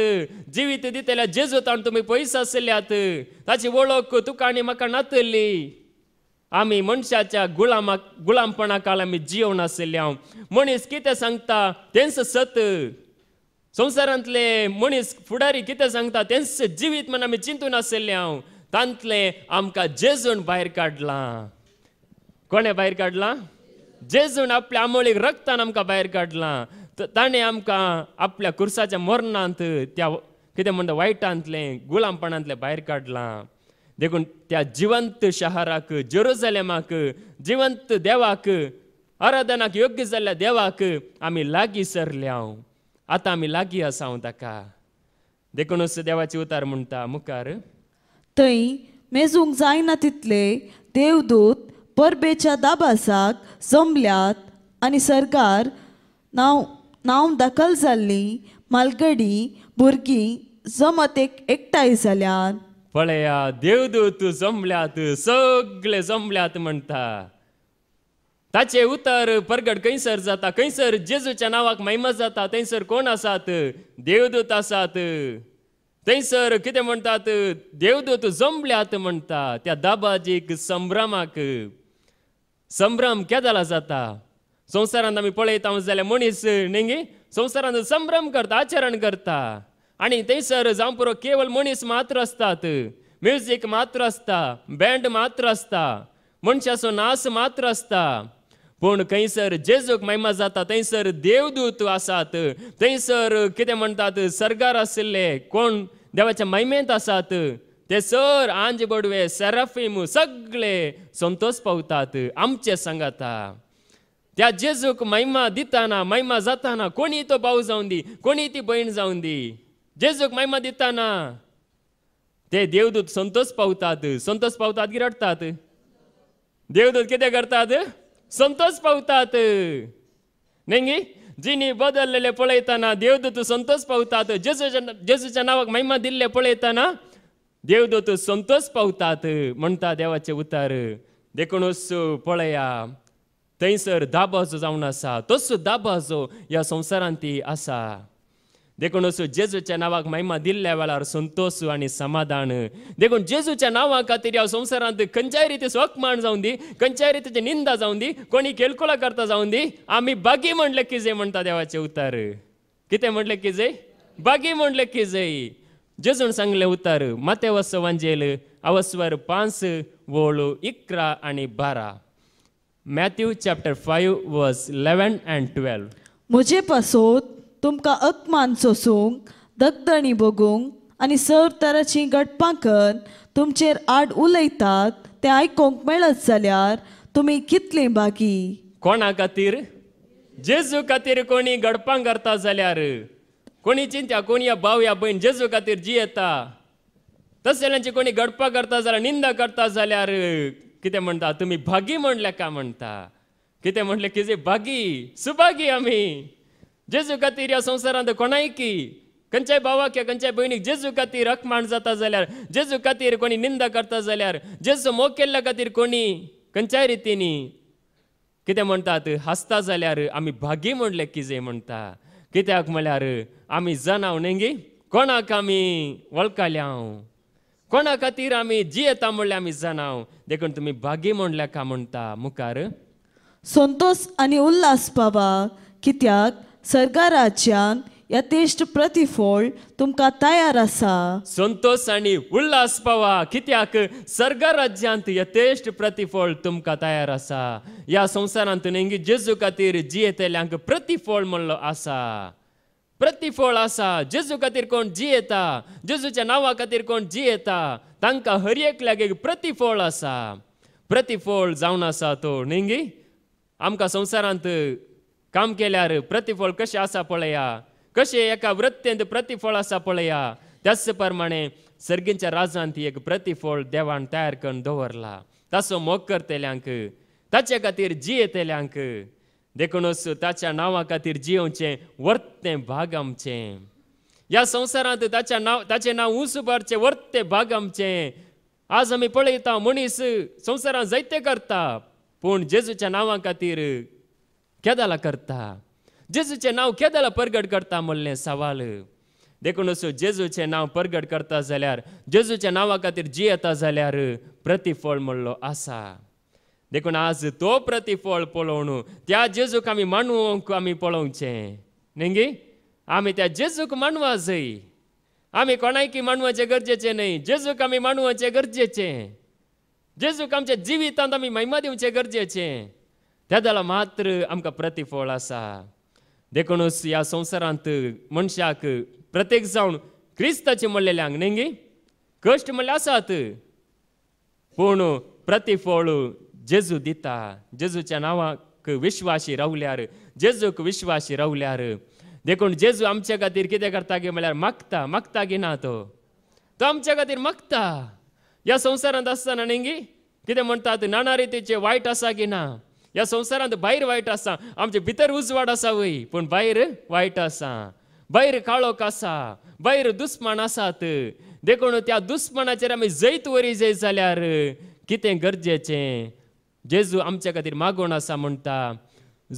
जिवीत दितल्या जेजूतान तुम्ही पयस आसल्यात ताची वळख तुका आनी म्हाका नातल्ली आम्ही मनशाच्या गुलामा गुलामपणा काल आम्ही जियोवनासलेले हांव मनीस कितें सांगता तेंच सत संवसारांतले मनीस फुडारी कितें सांगता तेंच जिवीत म्हण आमी चिंतून आसलेले हांव तांतले आमकां जेजून भायर काढला कोणे भायर काढला जेजून आपल्या आमोळीक रक्तान आमकां भायर काडलां ताणें आमकां आपल्या कुर्साच्या मरणांत त्या कितें म्हणटा वायटांतलें गुलामपणांतलें भायर काडलां देखून त्या जिवंत शहराक जेरुजलेमाक जिवंत देवाक आराधनाक योग्य जाल्ल्या देवाक आमी लागीं सरल्या आतां आमी लागीं आसा ताका देखूनच देवाची उतार म्हणटा मुखार थंय मेजूंक जायना तितले देवदूत परबेच्या दाबासाक जमल्यात आनी सरकार नाव नांव दखल जाल्ली मालगडी भुरगीं जमतेक एकठांय जाल्यात पळया देवदूत जमल्यात सगळे जमल्यात म्हणता ताचे उतर परगड खंयसर जाता खंयसर जेजूच्या नावाक महिमा जाता थंयसर कोण आसात देवदूत आसात थंयसर कितें म्हणटात देवदूत जमल्यात म्हणटा त्या दाबाजीक संभ्रमाक संभ्रम केदाला जाता संवसारांत आमी पळयता जाल्यार मनीस न्ही संवसारांत संभ्रम करता आचरण करता आणि थंयसर जावं पुरो केवळ मनीस मात्र आसतात म्युझिक मात्र आसता बँड मात्र आसता मनशाचो नास मात्र आसता पूण खंयसर जेजूक महिमा जाता थंयसर देवदूत आसात थंयसर कितें म्हणटात सरगार आशिल्ले कोण देवाच्या महिमेंत आसात ते सर आंज बडवे सेराफीम सगळे संतोष पावतात आमचे सांगाता त्या जेजूक महिमा दिताना महिमा जाताना कोणी तो भाऊ जाऊन दी कोणी ती भयण जाऊन दी जेजूक महिमा दिताना ते देवदूत संतोष पावतात संतोष पावतात की रडतात देवदूत किती करतात संतोष पावतात न्ही जिनी बदललेले पळयताना देवदूत संतोष पावतात जेजूच्या जेजूच्या नावाक महिमा दिले पळयताना देवदूत संतोष पावतात म्हणता देवाचे उतार देखूनच पळया थंयसर दाबो जावन आसा तसो दाबो ह्या संवसारांत ती आसा देखून असो जेजूच्या नावाक महिमा दिल्ल्या वेळार संतोष आणि समाधान देखून जेजूच्या नावा खातीर ह्या संवसारांत खंयच्याय रितीचो वखमाण जावं दी खंयच्याय रितीची निंदा जावं दी कोणी केलकुला करता जावं दी आम्ही बागी म्हणले की जे म्हणटा देवाचे उतार कितें म्हणले की जे बागी म्हणले की जे जेजून सांगले उतार माते वस वांजेल अवस्वर पांच वोळ इकरा आणि बारा Matthew chapter five verse eleven and twelve मुझे पसोत तुमकां अपमान सोसूंक दगदणी भोगूंक आनी सर तराची घटपां कर तुमचेर आड उलयतात ते आयकूंक मेळत जाल्यार तुमी कितले बाकी कोणा खातीर जेजू खातीर कोणी गडपां करता जाल्यार कोणी चिंत्या कोणी या भाव या भयण जेजू खातीर जी येता तसल्यांची कोणी गडपां करता जाल्यार निंदा करता जाल्यार कितें म्हणटा तुमी भागी म्हणले का म्हणटा कितें की जे भागी सुभागी आमी जेजू खातीर ह्या संवसारांत की खंयच्याय भावाक किंवा खंयच्याय भयणीक जेजू खातीर रखमाण जाता जाल्यार जेजू खातीर कोणी निंदा करता जाल्यार जेजू मोग केल्ल्या खातीर कोणी खंयच्याय रितीनी कितें म्हणटात हसता जाल्यार आमी भागी की जे म्हणटा कित्याक म्हळ्यार आमी जनाव नेंगी कोणाक आमी वळखल्याव कोणा खातीर आमी जियेता म्हणले आमी जनाव देखून तुमी भागी म्हणल्या का म्हणटा मुखार संतोष आनी उल्हास पावा कित्याक सर्गा राज्यान यथेश्ट प्रतिफळ तुमकां तयार असा संतोष आनी उल्हास पावा कित्याक सर्ग राज्यांत यथेश्ट प्रतिफळ तुमकां तयार असा या संवसारांत नेंगी जेजू खातीर जियेतेल्यांक प्रतिफळ म्हणलो आसा प्रतिफळ असा जेजू खातीर कोण जियेता जेजूच्या नांवा खातीर कोण जियेता तांकां हर एक प्रतिफळ असा प्रतिफळ जावन आसा तो नेंगी आमकां संवसारांत काम केल्यार प्रतिफळ कसे आसा पळया कसे एका वृत्तेंत प्रतिफळ असा पळया त्याच प्रमाणे सर्गींच्या राजांत एक प्रतिफळ देवान तयार करून दवरला ताचो मोग करतेल्यांक ताचे खातीर जियेतेल्यांक देखूनच ताच्या नांवा खातीर जिवचे वर्ते भाग आमचे या संवसारांत ताच्या नांव ताचें नांव उंचुबारचें वर्ते भाग आमचें आज आम्ही पळयता मनीस संवसारांत जैते करता पूण जेजूच्या नावा खातीर ಕೆದಲ ಕರ್ತ ಜೇಸು ಚೆ ನಾವು ಕೆದಲ ಪರ್ಗಡ್ ಕರ್ತಾ ಮೊಲ್ಲೆ ಸವಾಲು देखून असो जेजूचे नाव परगट करता जाल्यार जेजूच्या नांवा खातीर जियेता जाल्यार प्रतिफळ म्हणलो आसा देखून आज तो प्रतिफळ पळोवन त्या जेजूक आमी मानवंक आमी पळोवचें न्ही आमी त्या जेजूक मानवा जय आमी कोणायकी मानवचें गरजेचें न्हय जेजूक आमी मानवचें गरजेचें जेजूक आमच्या जिवितांत आमी महिमा दिवचें गरजेचें त्या त्यादला मात्र आमकां प्रतिफळ आसा देखूनच ह्या संवसारांत मनशाक प्रत्येक जावन क्रिस्ताचे म्हणलेले हांगा न्ही कश्ट म्हणल्यार आसात पूण प्रतिफळ जेजू दिता जेजूच्या नांवाक विश्वासी रावल्यार जेजूक विश्वासी रावल्यार देखून जेजू आमच्या खातीर कितें करता गे म्हळ्यार मागता मागता गे ना तो तो आमच्या खातीर मागता ह्या संवसारांत आसतना न्ही कितें म्हणटात नाना रितीचे वायट आसा की ना या संसारांत भायर वायट आसा आमचे भितर उजवाड आसा वय पूण भायर वायट आसा भायर काळोख आसा भायर दुस्मण आसात देखून त्या दुस्मणाचेर आमी जैत वरी जैत जाल्यार कितें गरजेचें जेजू आमच्या खातीर मागोण आसा म्हणटा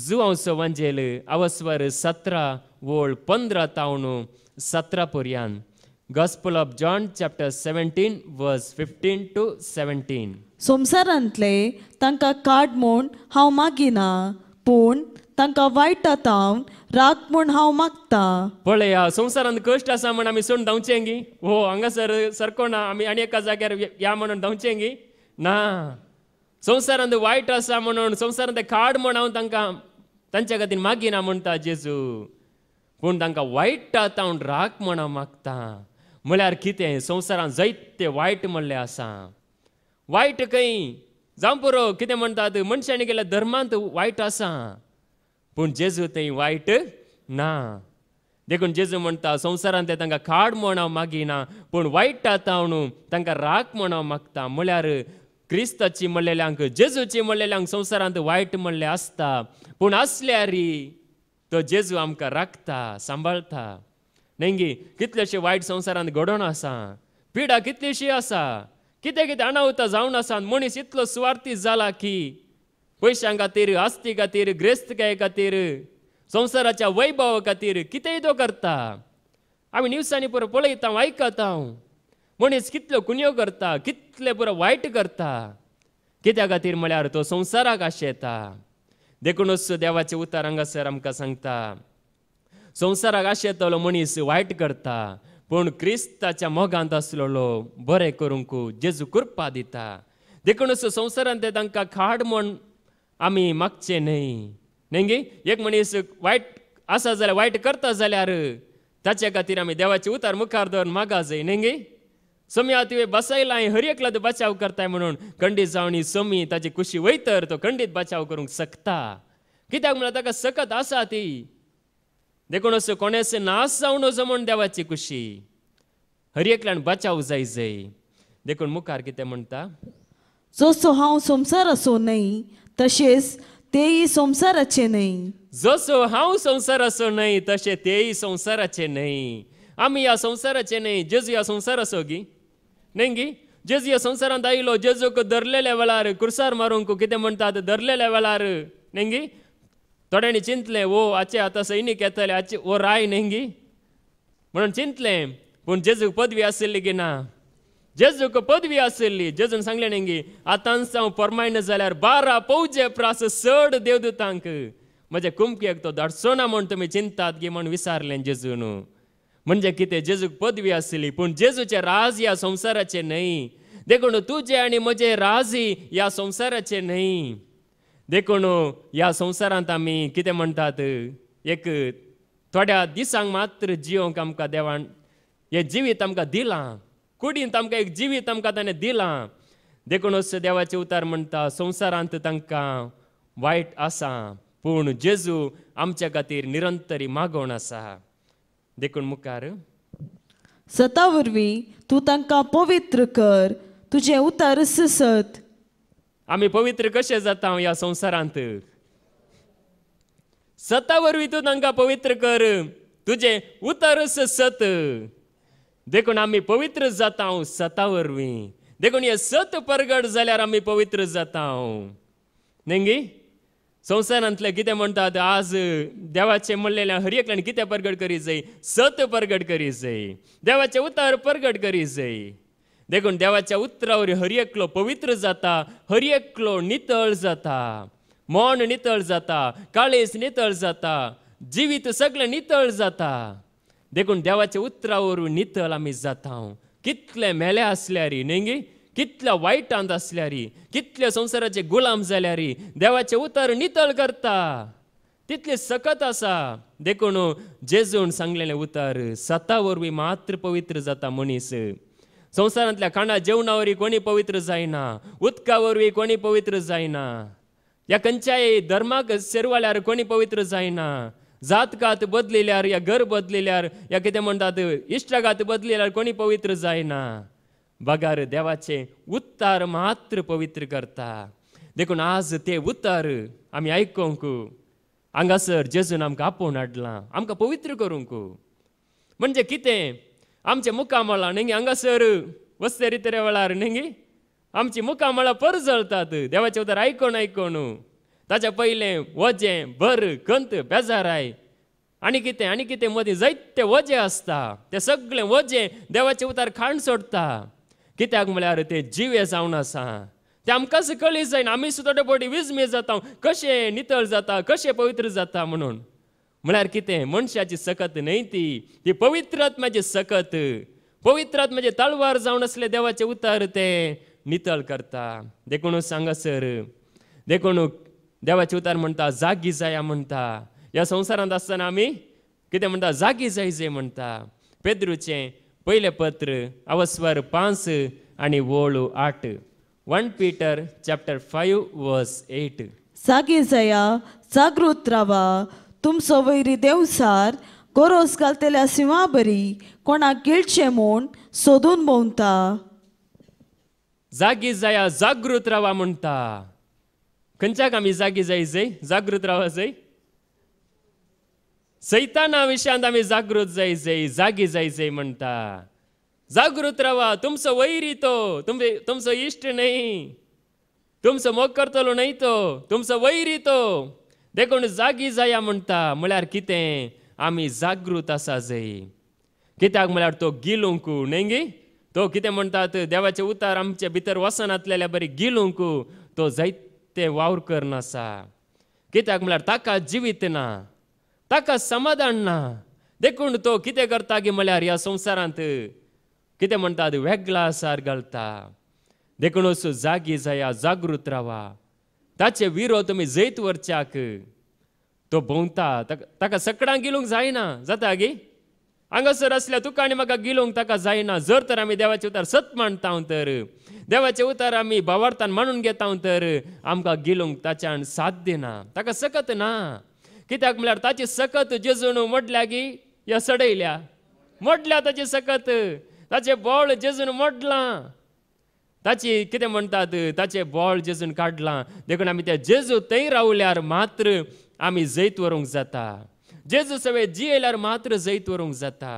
जुवांव सवांजेल अवस्वर सतरा वळ पंदरा तावणू सतरा पर्यंत ಚಾಪ್ಟರ್ ವರ್ಸ್ ಟು ಸಂಸಾರಾ ಪುಣಾ ವೈಟ್ ಹಾಂ ಮಾತಾಷ್ಟು ಧಾವಚಿರ ಗಿ ನಾ ಸಂ ವೈಟ ಆ ಸಂ ಕಡ ಮೋ ಹಾಂ ತಂಕನಾ ಜೆಜು ಪುಣ ತಂಕಾ ವೈಟ್ ರಾಕ್ ಹಾಂ ಮಾತಾ म्हळ्यार कितें संवसारांत जायते वायट म्हणलें आसा वायट खंय जावं पुरो कितें म्हणटात मनशांनी गेल्या धर्मांत वायट आसा पूण जेजू थंय वायट ना देखून जेजू म्हणटा संवसारांत ते तांकां खाड म्हण हांव मागिना पूण वायट जाता न्हू तांकां राख म्हण हांव मागता म्हळ्यार क्रिस्ताची म्हणलेल्यांक जेजूची म्हणलेल्यांक संवसारांत वायट म्हणलें आसता पूण असल्यारी तो जेजू आमकां राखता सांबाळता नेंगी कितलेशे वायट संवसारांत घडोवन आसा पिडा कितलीशी आसा कितें कितें अनाहुतां जावन आसा मनीस इतलो सुवार्थी जाला की पयशां खातीर आस्ती खातीर ग्रेस्तकाये खातीर संवसाराच्या वैभवा खातीर कितेंय तो करता आमी निवसांनी पुरो पळयता आयकता हांव मनीस कितल्यो कुणयो करता कितले पुरो वायट करता कित्या खातीर म्हळ्यार तो संवसाराक आशेता देखूनच देवाचे उतार हांगासर आमकां सांगता संवसाराक आशे येतलो मनीस वायट करता पूण क्रिस्ताच्या मोगांत आसलेलो बरें करूंक जेजू कृपा दिता असो संवसारांत ते तांकां खाड म्हण आमी मागचे न्हय नेंगी एक मनीस वायट आसा जाल्यार वायट करता जाल्यार ताचे खातीर आमी देवाचे उतार मुखार दवरून मागा जाय समी हांव तुवें बसयला हांवें हर एकलो बचाव करताय म्हणून खंडीत जावन ही समी ताची कुशी वयतर तो खंडीत बचाव करूंक शकता कित्याक म्हणल्यार ताका सकत आसा ती देखून कोणाचं नाश जावन वचो म्हणून देवाची खुशी हर एकल्यान बचाव जाय जाय देखून मुखार कितें म्हणटा जसो हांव संसार असो न्हय तशेंच तेही संसाराचे न्हय जसो हांव संसार असो न्हय तशें तेही संसाराचे न्हय आमी ह्या संसाराचे न्हय जेजू ह्या संसार असो गी न्हय गी जेजू ह्या संसारांत आयलो जेजूक धरलेल्या वेळार कुर्सार मारूंक कितें म्हणटात धरलेल्या वेळार न्हय गी थोड्यांनी चिंतलें वो आचे आतां सैनीक येताले आचे वो राय नेंगी म्हणून चिंतलें पूण जेजूक पदवी आशिल्ली की ना जेजूक पदवी आशिल्ली जेजून सांगले नेंगी आतां हांव परमायन जाल्यार बारा पौजे प्रास चड देवदूतांक म्हज्या कुमकेक तो धाडचो ना म्हूण तुमी चिंतात गे म्हणून विसारलें जेजून म्हणजे कितें जेजूक पदवी आशिल्ली पूण जेजूचें राज ह्या संवसाराचें न्हय देखून तुझे आनी मजे राज ह्या संवसाराचे न्हय देखून ह्या संवसारांत आमी कितें म्हणटात एक थोड्या दिसांक मात्र जिवंक आमकां देवान हें जिवीत आमकां दिलां कुडींत आमकां एक जिवीत आमकां ताणें दिलां असो देवाचे उतार म्हणटा संवसारांत तांकां वायट आसा पूण जेजू आमच्या खातीर निरंतरी मागवण आसा देखून मुखार सता वरवीं तूं तांकां पवित्र कर तुजें उतार ससत आमी पवित्र कसे जाता या संवसारांत सता वरवीं तूं तांकां पवित्र कर तुझे उतरस सत देखून आम्ही पवित्र जाता सता वरवीं देखून हे सत परगड जाल्यार आम्ही पवित्र जाता नेंगी संवसारांतले कितें म्हणटात आज देवाचें म्हणलेल्या हर एकल्यान कितें परगट करी जाय सत परगट करी जाय देवाचें उतार परगट करी जाय देखून देवाच्या उतरावर हर एकलो पवित्र जाता हर एकलो नितळ जाता मन नितळ जाता काळेस नितळ जाता जिवीत सगळे नितळ जाता देखून देवाच्या उतरावर नितळ आम्ही जाता कितले मेले असल्यारी नेंगी कितल्या वायटांत असल्यारी कितल्या संसाराचे गुलाम जाल्यारी देवाचे उतर नितळ करता तितले सकत असा देखून जेजून सांगलेले उतार सता मात्र पवित्र जाता मनीस संसारातल्या खाणा जेवणावरी कोणी पवित्र जाईना वरवी कोणी पवित्र जाईना या कंचाये धर्माक सेरवाल्यार कोणी पवित्र जायना जातकात बदलिल्यार या घर बदलिल्यार या किती म्हणतात इष्टगात बदलिल्यार कोणी पवित्र जाईना बगार देवाचे उत्तार मात्र पवित्र करता देखून आज ते उतार आम्ही आयकूंक हंगासर जेजून आमकां आपोवन हाडलां आमकां पवित्र करूंक म्हणजे कितें आमचे मुकामळा नेंगी हांगासर वस्ते तरे वेळार आमची मुकामळा पर जळतात देवाचे उतर आयकोन आयकोन ताच्या पहिले वजे भर बेजार बेजाराय आनी कितें आनी कितें मदीं जायते वजे आसता ते सगळें वजे देवाचे उतार खाण सोडता कित्याक म्हळ्यार तें जीव जावन आसा तें आमकांच कळी जायना आमी सुद्दां थोडे वीज विजमी जाता कशें नितळ जाता कशें पवित्र जाता म्हणून म्हळ्यार कितें मनशाची सकत न्हय ती ती पवित्र आत्म्याची सकत पवित्र आत्म्याचे तळवार जावन असले देवाचे उतार ते नितळ करता देखून सांगासर देखून देवाचे उतार म्हणटा जागी जाया म्हणटा ह्या संवसारांत आसतना आमी कितें म्हणटा जागी जाय जे म्हणटा पेद्रूचें पयलें पत्र अवस्वर पांच आनी वोळू आठ one Peter chapter five verse eight जागी जाया जागृत रावा तुमचो वैरी देवसार गोरोस घालतल्या सिंवां बरी कोणाक गिळचे म्हूण सोदून भोंवता जागी जाया जागृत रावा म्हणटा खंयच्याक आमी जागी जाय जय जागृत रावा जय सैताना विशयांत आमी जागृत जाय जय जागी जाय जय म्हणटा जागृत रावा तुमचो वैरी तो तुमचो इश्ट न्हय तुमचो मोग करतलो न्हय तो तुमचो वैरी तो देखून जागी जाया म्हणटा म्हळ्यार कितें आमी जागृत आसा जय कित्याक म्हळ्यार तो गिलूंकू न्ही तो कितें म्हणटात देवाचे उतार आमचे भितर वसनातले बरी गिलूंकू तो जायते वावर करनासा कित्याक म्हळ्यार ताका जिवीत ना ताका समाधान ना देखून तो कितें करता की म्हळ्यार ह्या संवसारांत कितें म्हणटात वेगळा सार घालता देखून असो जागी जाया जागृत रावा ताचे विरो तुम्ही जैत वरच्याक तो भोंवता ताका सकडां गिलूंक जायना जाता गे हांगासर असल्या तुका आनी म्हाका गिलूंक ताका जायना जर तर आमी देवाचे उतार सत मांडता तर देवाचे उतार आमी भावार्थान मांडून घेता तर आमकां गिलूंक ताच्यान साध्य ना ताका सकत ना कित्याक म्हळ्यार ताची सकत जेजून मोडल्या गी या सडयल्या मोडल्या ताची सकत ताचें बोळ जेजून मोडलां ताची कितें म्हणटात ताचे बॉल जेजून काडलां देखून आमी त्या जेजू थंय रावल्यार मात्र आमी जैत व्हरूंक जाता जेजू जी जियेल्यार मात्र जैत व्हरूंक जाता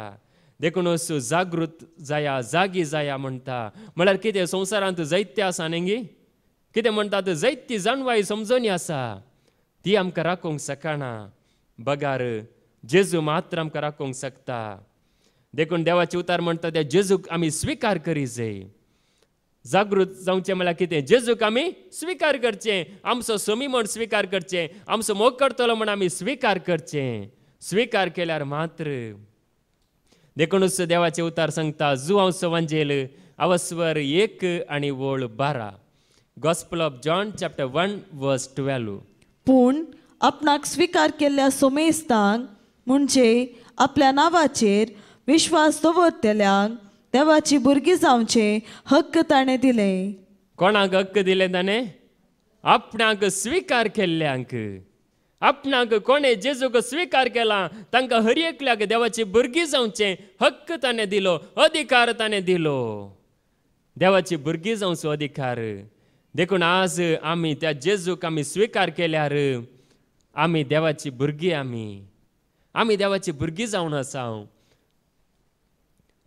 देखून असो जागृत जाया जागी जाया म्हणटा म्हळ्यार कितें संवसारांत जैत्य आसा न्ही कितें म्हणटात जैत्य जाणवाय समजोनी आसा ती आमकां राखूंक शकना बगार जेजू मात्र आमकां राखूंक शकता देखून देवाचे उतार म्हणटा त्या जेजूक आमी स्विकार करी जाय जागृत જાઉં મલા कितें जेजूक आमी स्वीकार સ્વીકાર કરચે આમચो स्वामी म्हण स्वीकार करचे आमचो मोग करतलो म्हण आमी स्वीकार करचे स्वीकार केल्यार मात्र देखूनच देवाचे उतार सांगता जुवांस वंजेल अवस्वर एक आणि वळ बारा gospel of John chapter one verse twelve पूण आपणाक स्वीकार केल्ल्या सोमेस्तांक म्हणजे आपल्या नांवाचेर विश्वास दवरतल्यांक देवाची भुरगीं जावचे हक्क ताणें दिले कोणाक हक्क दिले ताणें आपणाक स्वीकार केल्ल्यांक आपणाक कोणे जेजूक स्वीकार केला तांकां हर एकल्याक देवाची भुरगीं जावचे हक्क ताणें दिलो अधिकार ताणें दिलो देवाची भुरगीं जावचो अधिकार देखून आज आमी त्या जेजूक आमी स्विकार केल्यार आमी देवाची भुरगीं आमी आमी देवाची भुरगीं जावन आसा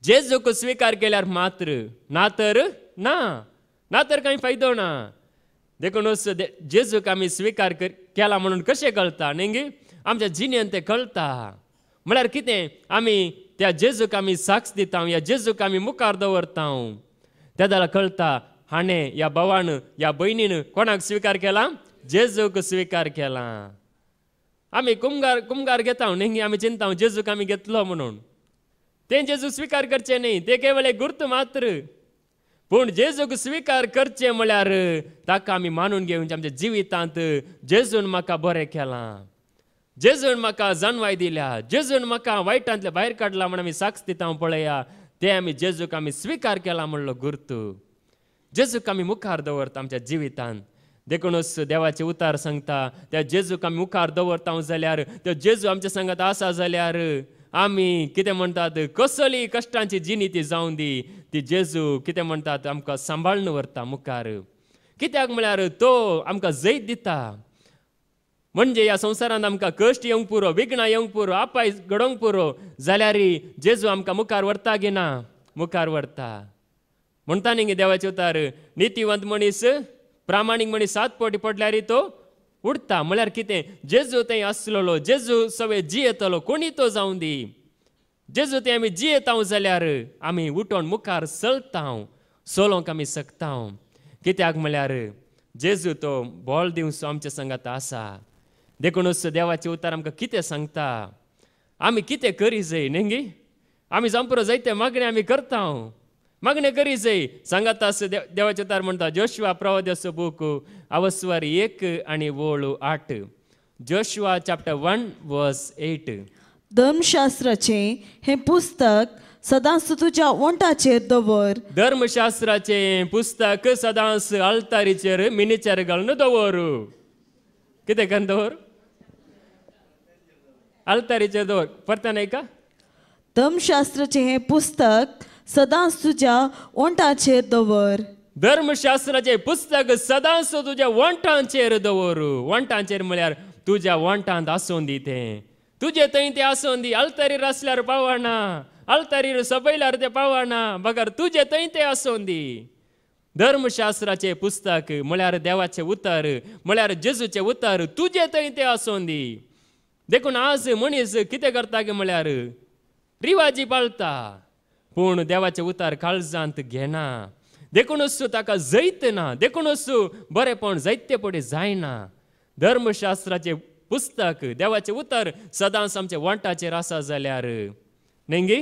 जे जो स्वीकार केल्यार मात्र ना तर ना ना तर काही फायदो ना देखून जेजूक आम्ही स्वीकार केला म्हणून कशें कळटा न्ही आमच्या जिनेन ते कळता म्हणल्यार कितें आम्ही त्या जेजूक आम्ही साक्ष दिता या जेजूक आम्ही मुखार दवरता तेदाला कळता हाणें ह्या भावान या भयणीन कोणाक स्वीकार केला जेजूक स्वीकार केला आम्ही कुमगार कुमगार घेता न्ही आमी चिंता जेजूक आम्ही घेतलो म्हणून जेजूक स्वीकार करचे नाही ते केवळ एक गुर्त मात्र पूण जेजूक स्वीकार करचे म्हळ्यार ताका आमी मानून घेवचे आमच्या जिवितांत जेजून म्हाका बरें केलां जेजून म्हाका जनवाय दिल्या जेजून म्हाका वायटांतले भायर काडला म्हण आमी साक्ष दिता पळया ते आमी जेजूक आमी स्वीकार केला म्हणलो गुर्त जेजूक आमी मुखार दवरता आमच्या जिवितांत देखूनच देवाचे उतार सांगता त्या जेजूक आमी मुखार दवरता जाल्यार त्या जेजू आमच्या संगत आसा जाल्यार आम्ही कितें म्हणटात कसली कश्टांची जिणी ती जावन दी ती जेजू कितें म्हणटात आमकां सांबाळून व्हरता मुखार कित्याक म्हळ्यार तो आमकां जैत दिता म्हणजे ह्या संवसारांत आमकां कश्ट येवंक पुरो विघ्नां येवंक पुरो आपाय घडोवंक पुरो जाल्यारय जेजू आमकां मुखार व्हरता गे ना मुखार व्हरता म्हणटा न्ही देवाचे उतार नितीवंत मनीस प्रामाणीक मनीस सात पोटी पडल्यारी तो उडता म्हणल्यार कितें जेजू थंय आसलेलो जेजू जी येतलो कोणी तो जावं दी जेजू ते आमी येता जाल्यार आमी उठोन मुखार चलता सोलोंक आमी सकता कित्याक म्हळ्यार जेजू तो बोल दिवचो आमच्या संगात आसा देखूनच देवाचे उतार आमकां कितें सांगता आमी कितें करी जाय नेंगी आमी जांपुरो जायते मागणी आमी करता ने करीच आहे सांगात असं देव देवाचे तार म्हणतात जोशवा प्रवाद्यास बुक अवस्वर एक आणि ओळू आठ Joshua chapter one verse eight धर्मशास्त्राचे हे पुस्तक सदांच तुझ्या ओंटाचे दवर धर्मशास्त्राचे पुस्तक सदांस आल्तारीचेर मिनीचर घालून दवर कितें घालून दवर आल्तारीचेर दवर परत नाही का धर्मशास्त्राचे हे पुस्तक सदांच तुझ्या ओंटाचेर दवर धर्मशास्त्राचे पुस्तक सदांच तुझ्या वंटांचे दवर वंटांचे म्हळ्यार तुझ्या वंटांत आसून दी ते तुझे थंय ते आसून दी अलतरीर आसल्यार पावना अलतरीर सबयल्यार ते पावना बगर तुझे थंय ते आसून दी धर्मशास्त्राचे पुस्तक म्हळ्यार देवाचे उतर म्हळ्यार जेजूचे उतर तुझे थंय ते आसून दी देखून आज मनीस कितें करता गे म्हळ्यार रिवाजी पाळता पूण देवाचे उतार काळजांत घेना देखूनसू ताका जैत ना देखूनसू बरेपण जैत्य पडे जायना धर्मशास्त्राचे पुस्तक देवाचे उतर सदांच आमच्या वणटाचेर आसा जाल्यार नेंगी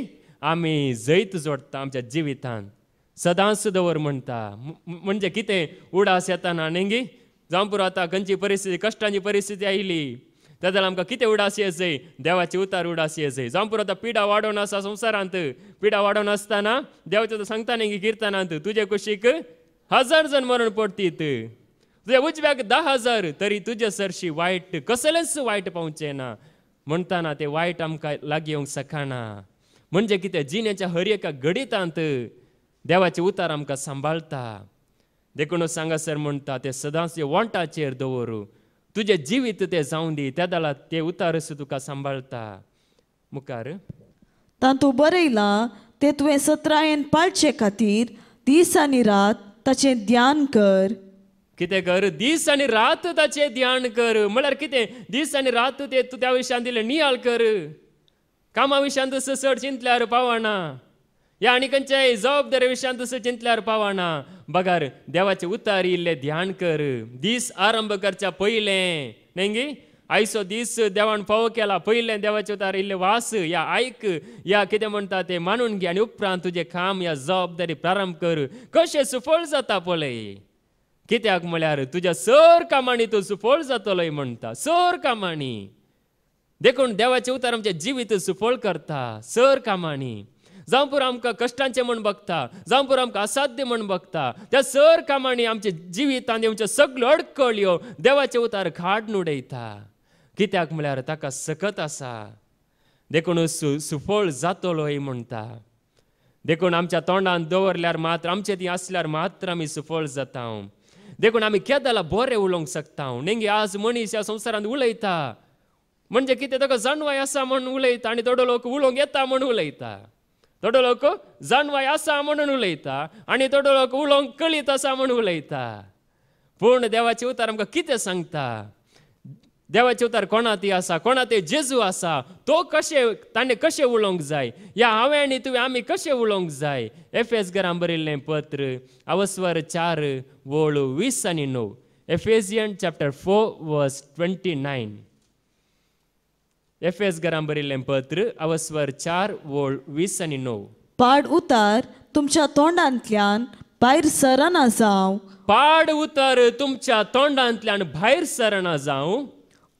आमी जैत जोडटा आमच्या जिवितांत सदांच दवर म्हणटा म्हणजे कितें उडास येताना नेंगी जावं पुरो आतां खंयची परिस्थिती कश्टांची परिस्थिती आयली जाल्यार आमकां कितें उडास येस जाय देवाची उतार उडास येस जाय जावं पुरो आतां पिडा वाडोवन आसा संवसारांत पिडा वाडोवन आसतना देवाचें सांगता न्ही किर्तनांत तुजे कुशीक हजार जाण मरण पडटीत तुज्या उजव्याक धा हजार तरी तुजे सरशी वायट कसलेंच वायट पावचें ना म्हणटाना तें वायट आमकां लागीं येवंक शकना म्हणजे कितें जिणेच्या हर एका घडितांत देवाचे उतार आमकां सांबाळटा देखून सांगासर म्हणटा ते सदांच वोंटाचेर दवरूं तुझे जीवित ते जाऊन दी त्याला ते उतारस तुका सांबाळता मुखार तातूं बरयला ते तुवें सत्रायेन पाळचे खातीर दीस आनी रात ताचें ध्यान कर कितें कर दीस आनी रात ताचें ध्यान कर म्हळ्यार कितें दीस आनी रात ते तूं त्या विशयान दिलें नियाळ कर कामा विशयान तसो चड चिंतल्यार पावना या अनेकांच्या जबाबदाऱ्या विषयान तसं चिंतल्यावर पावाना बघार देवाचे उतार इल्ले ध्यान कर दीस आरंभ करच्या पहिले नेंगी आयसो दीस देवान फावो केला पहिले देवाचे उतार इल्ले वास या ऐक या किती म्हणता ते मानून घे आणि उपरांत तुझे काम या जबाबदारी प्रारंभ कर कसे सुफळ जाता पळय कित्याक म्हळ्यार तुझ्या सर कामांनी तू सुफळ जातलो म्हणता सर कामांनी देखून देवाचे उतार आमचे जिवीत सुफळ करता सर कामांनी जावं आमकां कश्टांचें म्हण बघता जावं आमकां असाध्य म्हण बघता त्या सर कामांनी आमचे जिवीत आनी सगळ्यो अडकळ्यो देवाचे उतार घाडून उडयता कित्याक म्हळ्यार ताका सकत आसा देखून सु सुफळ जातलोय म्हणटा देखून आमच्या तोंडान दवरल्यार मात्र आमचे ती आसल्यार मात्र आमी सुफळ जाता देखून आमी केदाला बरें उलोवंक शकता नेंगी आज मनीस ह्या संवसारांत उलयता म्हणजे कितें ताका जाणवाय आसा म्हण उलयता आनी थोडो लोक उलोवंक येता म्हण उलयता थोडो जानवाय आसा म्हणून उलयता आनी थोडो लोक उलोवंक कळीत आसा म्हणून उलयता पूण देवाचे उतार आमकां कितें सांगता देवाचे उतार कोणा ती आसा कोणा ते जेजू आसा तो कशे ताणें कशें उलोवंक जाय या हांवें आनी तुवें आमी कशें उलोवंक जाय एफ एस घरां बरयल्लें पत्र अवस्वर चार वळ वीस आनी णव F Ephesian chapter four verse twenty nine गरम बरिल्लें पत्र अवस्वर चार वोळ वीस आनी णव पाड उतार तुमच्या तोंडांतल्यान भायर सरना जावं पाड उतर तुमच्या तोंडांतल्यान भायर सरना जावं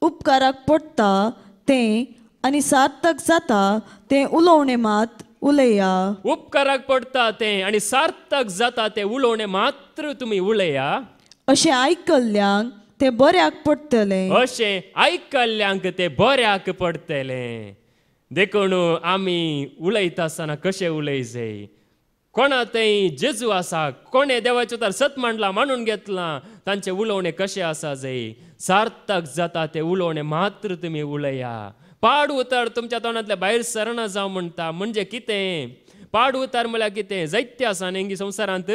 उपकाराक पडटा तें आनी सार्थक जाता तें उलोवणें मात उलया उपकाराक पडटा तें आनी सार्थक जाता तें उलोवणें मात्र तुमी उलया अशें आयकल्ल्यांक ते बऱ्याक पडतले अशें आयकल्ल्यांक ते बऱ्याक पडतले देखून आमी उलयता आसतना कशें उलय जाय कोणा ते जेजू आसा कोणे देवाचे तर सत मांडला मांडून घेतला तांचे उलोवणें कशें आसा जय सार्थक जाता ते उलोवणें मात्र तुमी उलया पाड उतार तुमच्या तोंडातल्या भायर सरना जावं म्हणटा म्हणजे कितें पाड उतार म्हळ्यार कितें जैत्य आसा नेंगी संवसारांत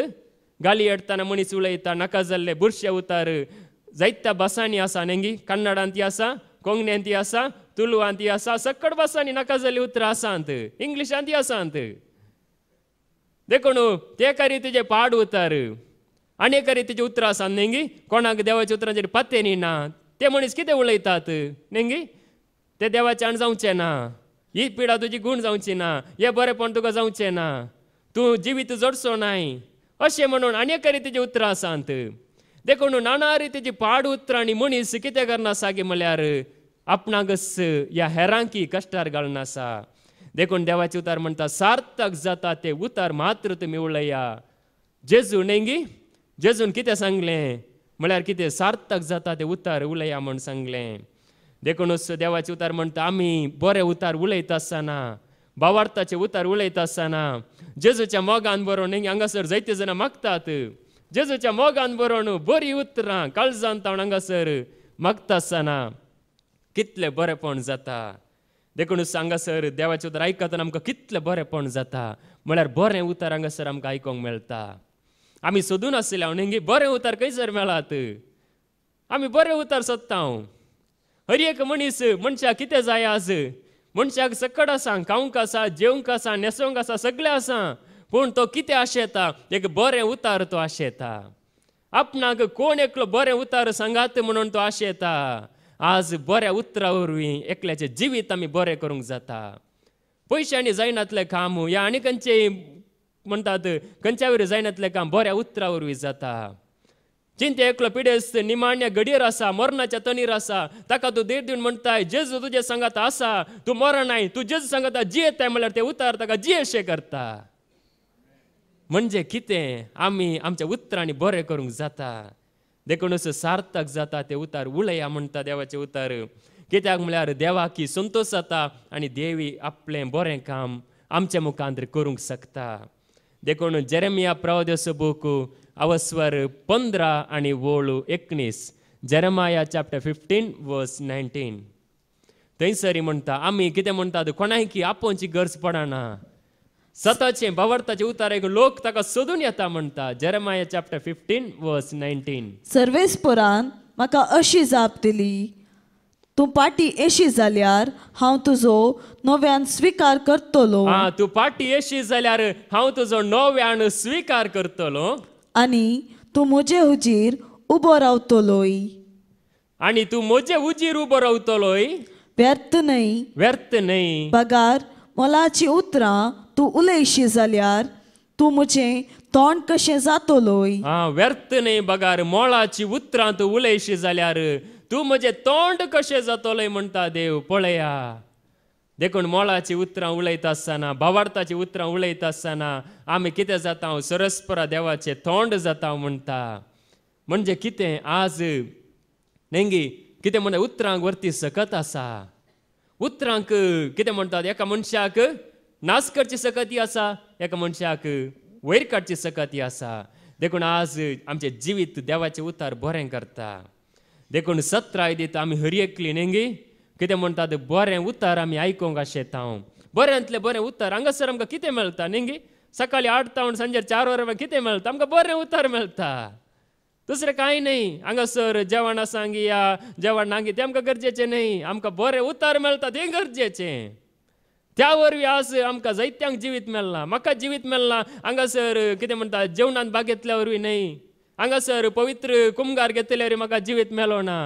गाली हाडटना मनीस उलयता नाका जाल्ले बुरशे उतार जायत्या भाषांनी आेगी कन्नडात ती आसा कोण्याती आलुवांती आकड भा उतरं देखो नो ते करी तुझे पाड उतर आणि उत्तर असा नेंगी कोणाक देवाचे उत्तर जरी पत्ते ना ते मनीस किती उलयतात नेंगी ते देवाचे आण जाऊचे ना ही पिडा तुझी गुण जाऊची ना हे तुका जाऊचे ना तू जीवित जोडसो नाही असे म्हणून आणि उत्तर असा अंत देखून नाना रीतीची पाड आणि मनीस कितें करना सागे म्हळ्यार आपणागस ह्या हेरांकी कश्टार घालनासा देखून देवाचे उतार म्हणटा सार्थक जाता ते उतार मात्र तुमी उलया जेजू नेंगी जेजून कितें सांगलें म्हळ्यार कितें सार्थक जाता ते उतार उलया म्हण सांगलें देखूनच देवाचे उतार म्हणटा आमी बरे उतार उलयता आसतना बावार्थाचे उतार उलयता आसतना जेजूच्या मोगान नेंगी हांगासर जायते जाणां मागतात जेजूच्या मोगान बरोवन बरी उतरां काळजान तावणांगासर मागता आसतना कितलें बरेंपण जाता देखूनच हांगासर देवाचें उतर आयकतना आमकां कितलें बरेंपण जाता म्हळ्यार बरें उतर हांगासर आमकां आयकोंक मेळटा आमी सोदून आसले हांव न्ही बरें उतार खंयसर मेळात आमी बरें उतर सोदता हांव हर एक मनीस मनशाक कितें जाय आज मनशाक सकट आसा खावंक आसा जेवंक आसा न्हेसोंक आसा सगळें आसा पूण तो कितें आशेता एक बरें उतार तो आशेता येता आपणाक कोण एकलो बरें उतार सांगात म्हणून तो आशेता आज बऱ्या उतरा वरवीं एकल्याचें जिवीत आमी बरें करूंक जाता पयशांनी जायनातलें काम या आनी खंयचेय म्हणटात खंयच्या वरी जायनातलें काम बऱ्या उतरा वरवीं जाता चिंते एकलो पिडेस्त निमाण्या घडयेर आसा मरणाच्या तनीर आसा ताका तूं देड दिवन म्हणटाय जेजू तुजे सांगात आसा तूं मरण आय तूं जेजू सांगाता जियेताय म्हणल्यार ते उतार ताका जियेशे करता म्हणजे कितें आम्ही आमच्या उतरांनी बरे करूंक जाता देखूनच सार्थक जाता ते उतार उलया म्हणटा देवाचे उतार कित्याक म्हळ्यार देवाकी संतोष संतोश जाता आनी देवी आपलें बरें काम आमच्या मुखांतर करूंक शकता देखून जेरेमिया प्रवादेचो बूक अवस्वर पंदरा आनी वोळू एकनीस Jeremiah chapter fifteen verse nineteen थंयसरी म्हणटा आमी कितें म्हणटात की आपोवची गरज पडना भवर्ताचे उतार एक लोक ताका सोदून येता म्हणटा जेरमाया चॅप्टर फिफ्टीन वर्स 19 सर्वेस पोरान म्हाका अशी जाप दिली तूं पाटी एशी जाल्यार हांव तुजो नव्यान स्वीकार करतलो हा तूं पाटी एशी जाल्यार हांव तुजो नव्यान स्वीकार करतलो आनी तूं म्हजे हुजीर उबो रावतलोय आनी तूं म्हजे हुजीर उबो रावतलोय व्यर्थ न्हय व्यर्थ न्हय पगार मोलाची उतरां तू उलयशी जाल्यार तूं म्हजें तोंड कशें जातलोय हा व्यर्थ ने बगार मोळाची उतरां तूं उलयशी जाल्यार तूं म्हजें तोंड कशें जातलोय म्हणटा देव पळया देखून मोळाची उतरां उलयता आसतना भावार्थाची उतरां उलयता आसतना आमी कितें जाता हांव सरस्परा देवाचें तोंड जाता म्हणटा म्हणजे कितें आज नेंगी कितें म्हणटा उतरांक वरती सकत आसा उतरांक कितें म्हणटात एका मनशाक करची सकती आसा एका मनशाक वयर काडची सकती आसा देखून आज आमचे जिवीत देवाचे उतार बरें करता देखून सत्राय दिता आमी हरी एकली नेंगी कितें म्हणटात बरें उतार आमी आयकूंक शेता हांव बऱ्यांतलें बरें उतार हांगासर आमकां कितें मेळटा सकाळी आठ तावण सांजे चार वरां कितें मेळटा आमकां बरें उतार मेळटा दुसरें कांय न्ही हांगासर जेवण आसा हांगी या जेवण नांगी तें आमकां गरजेचें न्ही आमकां बरें उतार मेळटा तें गरजेचें त्यावर व्यास आमकां जैत्यांक जिवीत मेळना म्हाका जिवीत मेळना हांगासर कितें म्हणटा जेवणान भाग घेतल्यावरवी न्हय हांगासर पवित्र कुमगार घेतल्यावर म्हाका जिवीत मेळो ना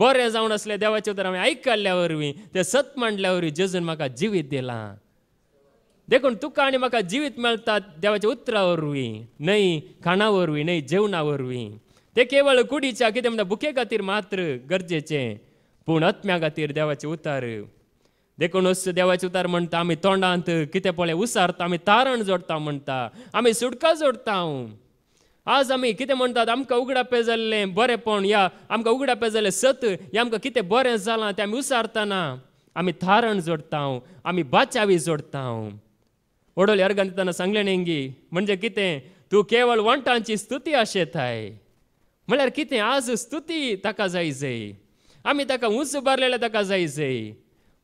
बरें जावन असले देवाचे उतर हांवें आयकल्ल्या ते सत मांडल्या जेजून म्हाका जिवीत दिलां देखून तुका आनी म्हाका जिवीत मेळटा देवाच्या उतरा वरवीं न्हय खाणा वरवीं न्हय जेवणा वरवीं तें केवळ कुडीच्या कितें म्हणटा भुके खातीर मात्र गरजेचे पूण आत्म्या खातीर देवाचें उतार देखूनच देवाचे उतार म्हणटा आमी तोंडांत कितें पळय उसारता आम्ही तारण जोडता म्हणटा आम्ही सुटका जोडता आज आमी कितें म्हणटात आमकां पे जाल्लें बरेंपण या आमकां पे जाल्लें सत हें आमकां कितें बरें जालां तें आमी उसारताना आमी थारण जोडता आमी बाचावी जोडता हांव ओडोले अर्गान दिताना सांगलें नेंगी म्हणजे कितें तूं केवळ वणटांची स्तुती थाय म्हळ्यार कितें आज स्तुती ताका जाय जय आमी ताका उंच उबारलेल्या ताका जाय जय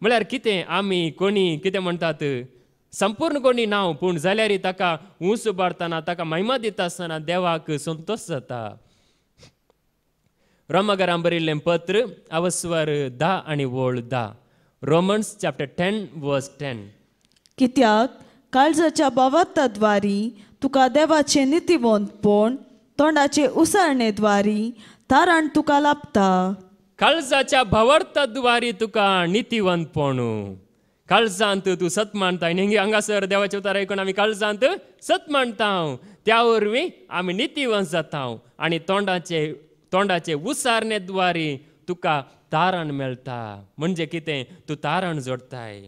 म्हळ्यार कितें आमी कोणी कितें म्हणटात संपूर्ण कोणी नांव पूण जाल्यार ताका ऊस उबारतना ताका महिमा दिता आसतना देवाक संतोश जाता रोमगरां बरयल्लें पत्र अवस्वर धा आनी वोळ धा Romans chapter ten verse ten कित्याक काळजाच्या भावात्वाद्वारी तुका देवाचे नितिवंतपण तोंडाचे उसळणेद्वारी तारण तुका लाभता ಕಾಳಜಾच्या ಭವರ್ತದ್ವಾರಿ द्वारी तुका ಪೋಣು पोणू तू सत मानता आणि हंगासर देवाचे उतार ऐकून आम्ही काळजांत सत मानता त्या वरवीं आमी जाता आणि तोंडाचे तोंडाचे द्वारी तुका तारण मेळटा म्हणजे कितें तू तारण जोडताय